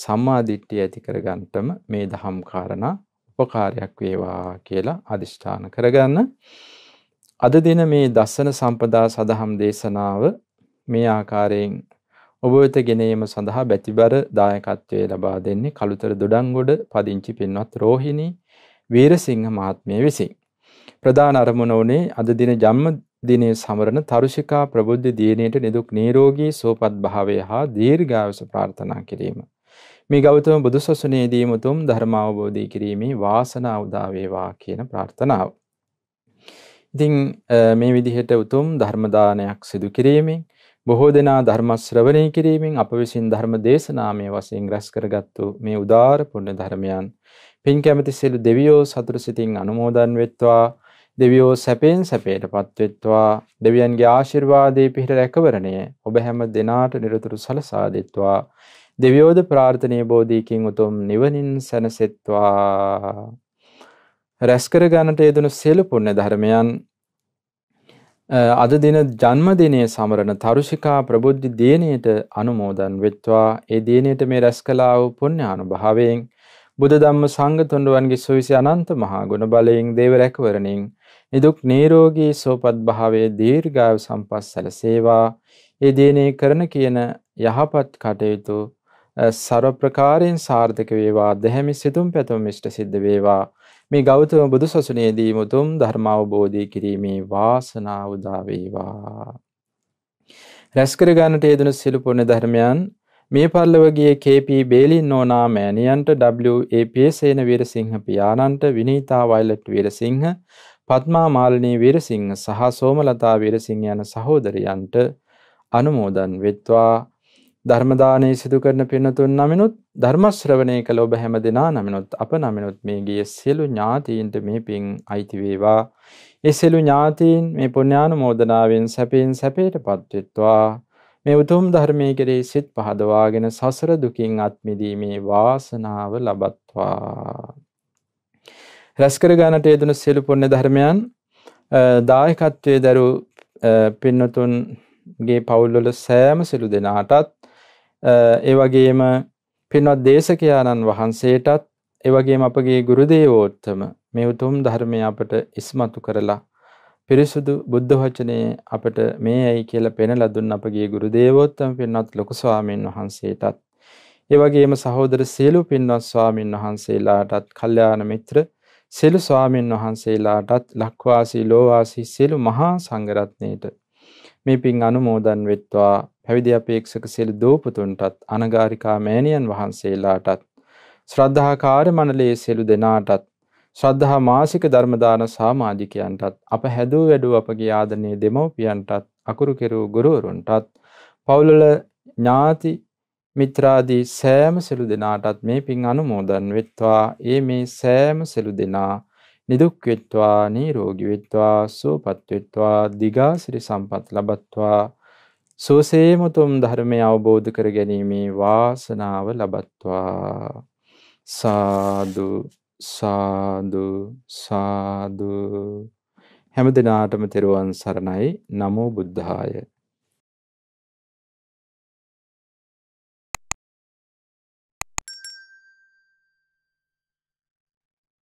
සම්මාදිට්ඨිය ඇති කරගන්නටම මේ දහම් කාරණා උපකාරයක් වේවා කියලා අධිෂ්ඨාන කරගන්න. අද දින මේ දස්සන සම්පදා සදහම් දේශනාව මේ ආකාරයෙන් ඔබ වෙත ගෙනීම සඳහා බැතිබර දායකත්වයේ ලබා දෙන්නේ කළුතර දොඩන්ගොඩ පදිංචි පින්වත් රෝහිණී වීරසිංහ මහත්මිය විසින්. ප්‍රධාන අරමුණ වුණේ අද දින ජන්මදිනයේ සමරන තරුෂිකා ප්‍රබුද්ධ දියණියට නිදුක් නිරෝගී සුවපත් භාවය හා දීර්ඝායුෂ ප්‍රාර්ථනා කිරීම. මේ ගෞතම බුදුසසුනේදී මුතුම් ධර්ම අවබෝධය කිරීමේ වාසනාව උදා වේවා කියන ප්‍රාර්ථනාව. ඉතින් මේ විදිහට උතුම් ධර්ම දානයක් සිදු කිරීමෙන් බොහෝ දෙනා ධර්ම ශ්‍රවණය කිරීමෙන් අප විසින් ධර්ම දේශනාමය වශයෙන් රැස් කරගත්තු මේ උදාාර පුණ්‍ය ධර්මයන් පින් කැමති සියලු දෙවියෝ සතුට සිතින් අනුමෝදන් වෙත්වා දෙවියෝ සැපෙන් සැපයටපත් වෙත්වා දෙවියන්ගේ ආශිර්වාදයේ පිහිට රැකවරණය ඔබ හැම දිනාට නිරතුරු සලසා දෙත්වා දෙවියෝද ප්‍රාර්ථනය බෝධීකින් උතුම් නිවනින් සැනසෙත්වා රැස්කර ගණට යෙදනු සෙලු පුුණ්‍ය ධර්මයන් අද දින ජන්මදිනය සමරණ තරුෂිකා ප්‍රබුද්ධි දේනයට අනුමෝදන් වෙත්වා ඒ දේනයට මේ රැස් කලාව පුුණ්‍යානු භාවයෙන් බුදු දම්ම සංගතුන්ඩුවන්ගේ සුවිසි අනන්ත මහා ගුණ බලයෙන් දේව රැකවරණින් නිදුක් නේරෝගී සෝපත් භාවේ දීර්ඝාව සම්පස් සැලසේවා ඒ දේනය කරන කියන යහපත් කටයුතු සරප්‍රකාරයෙන් සාර්ථක වේවා දැහැමි සිතුම් පැතුම් මිෂ්ට සිද්ධ වේවා මේ ගෞතම බුදු සසුනේදී මුතුම් ධර්මාවබෝධය කිරීමේ වාසනාව උදාවේවා. රැස්කර ගන්නට යෙදෙන සිළු පුණ්‍ය ධර්මයන් මේ පල්ලවගේ KP බේලින් නෝනා මෑණියන්ට WAP සේන වීරසිංහ පියාණන්ට විනීතා වයිලට් වීරසිංහ පත්මා මාලිනී වීරසිංහ සහ සෝමලතා වීරසිංහ යන සහෝදරයන්ට අනුමෝදන් වෙත්වා ධර්මදානය සිදු කරන පිනතුන් නමිනුත් ධර්මශ්‍රවණය කළ ඔබ හැම දෙනා නමිනුත් අප නමිනුත් මේ ගිය සියලු ඥාතීන්ට මේ පින් අයිතිවේවා. එසෙලු ඥාතීන් මේ පුුණ්‍යාන මෝදනාවෙන් සැපයෙන් සැපේට පත්වෙත්වා. මේ උතුම් ධර්මය කෙරේ සිත් පහදවාගෙන සසර දුකින් අත්මිදීමේ වාසනාව ලබත්වා. රැස්කර ගණට යදනු සියලු පුුණ්‍ය ධර්මයන් දායකත්වය දැරු පින්නතුන්ගේ පවුල්ලොල සෑම සිලු දෙනාටත් ඒවගේම පින්වත් දේශකයාණන් වහන්සේටත් එවගේම අපගේ ගුරුදේවෝත්තම මේ උතුම් ධර්මය අපට ඉස්මතු කරලා පිරිසුදු බුද්ධ වචනේ අපට මේ ඇයි කියලා පෙන්ලා දුන්න අපගේ ගුරුදේවෝත්තම පින්වත් ලොකු ස්වාමීන් වහන්සේටත් එවගේම සහෝදර සියලු පින්වත් ස්වාමින් වහන්සේලාටත් කල්යාණ මිත්‍ර සියලු ස්වාමින් වහන්සේලාටත් ලක්වාසී ලෝවාසී සියලු මහා සංඝරත්නයට මේ පින් අනුමෝදන් වෙත්වා පැවිදි අපේක්ෂක සියලු දූපතුන්ටත් අනගාരികා මෑණියන් වහන්සේලාටත් ශ්‍රද්ධා කාර්මණලේ සියලු දෙනාටත් ශ්‍රද්ධා මාසික ධර්ම දාන සමාජිකයන්ටත් අප හැදුව වැඩුව අපගේ ආදරණීය දෙමව්පියන්ටත් අකුරු කෙරූ ගුරුවරුන්ටත් පවුලල ඥාති මිත්‍රාදී සෑම සිළු දෙනාටත් මේ පින් අනුමෝදන් වෙත්වා ඒ මේ සෑම සිළු දෙනා නිදුක් වෙත්වා නිරෝගී වෙත්වා සුවපත් වෙත්වා දිගාසිරි සම්පත් ලබත්වා සෝසේ මුතුම් ධර්මය අවබෝධ කර ගැනීමේ වාසනාව ලබත්වා සාදු සාදු සාදු හැම දිනාටම තෙරුවන් සරණයි නමෝ බුද්ධාය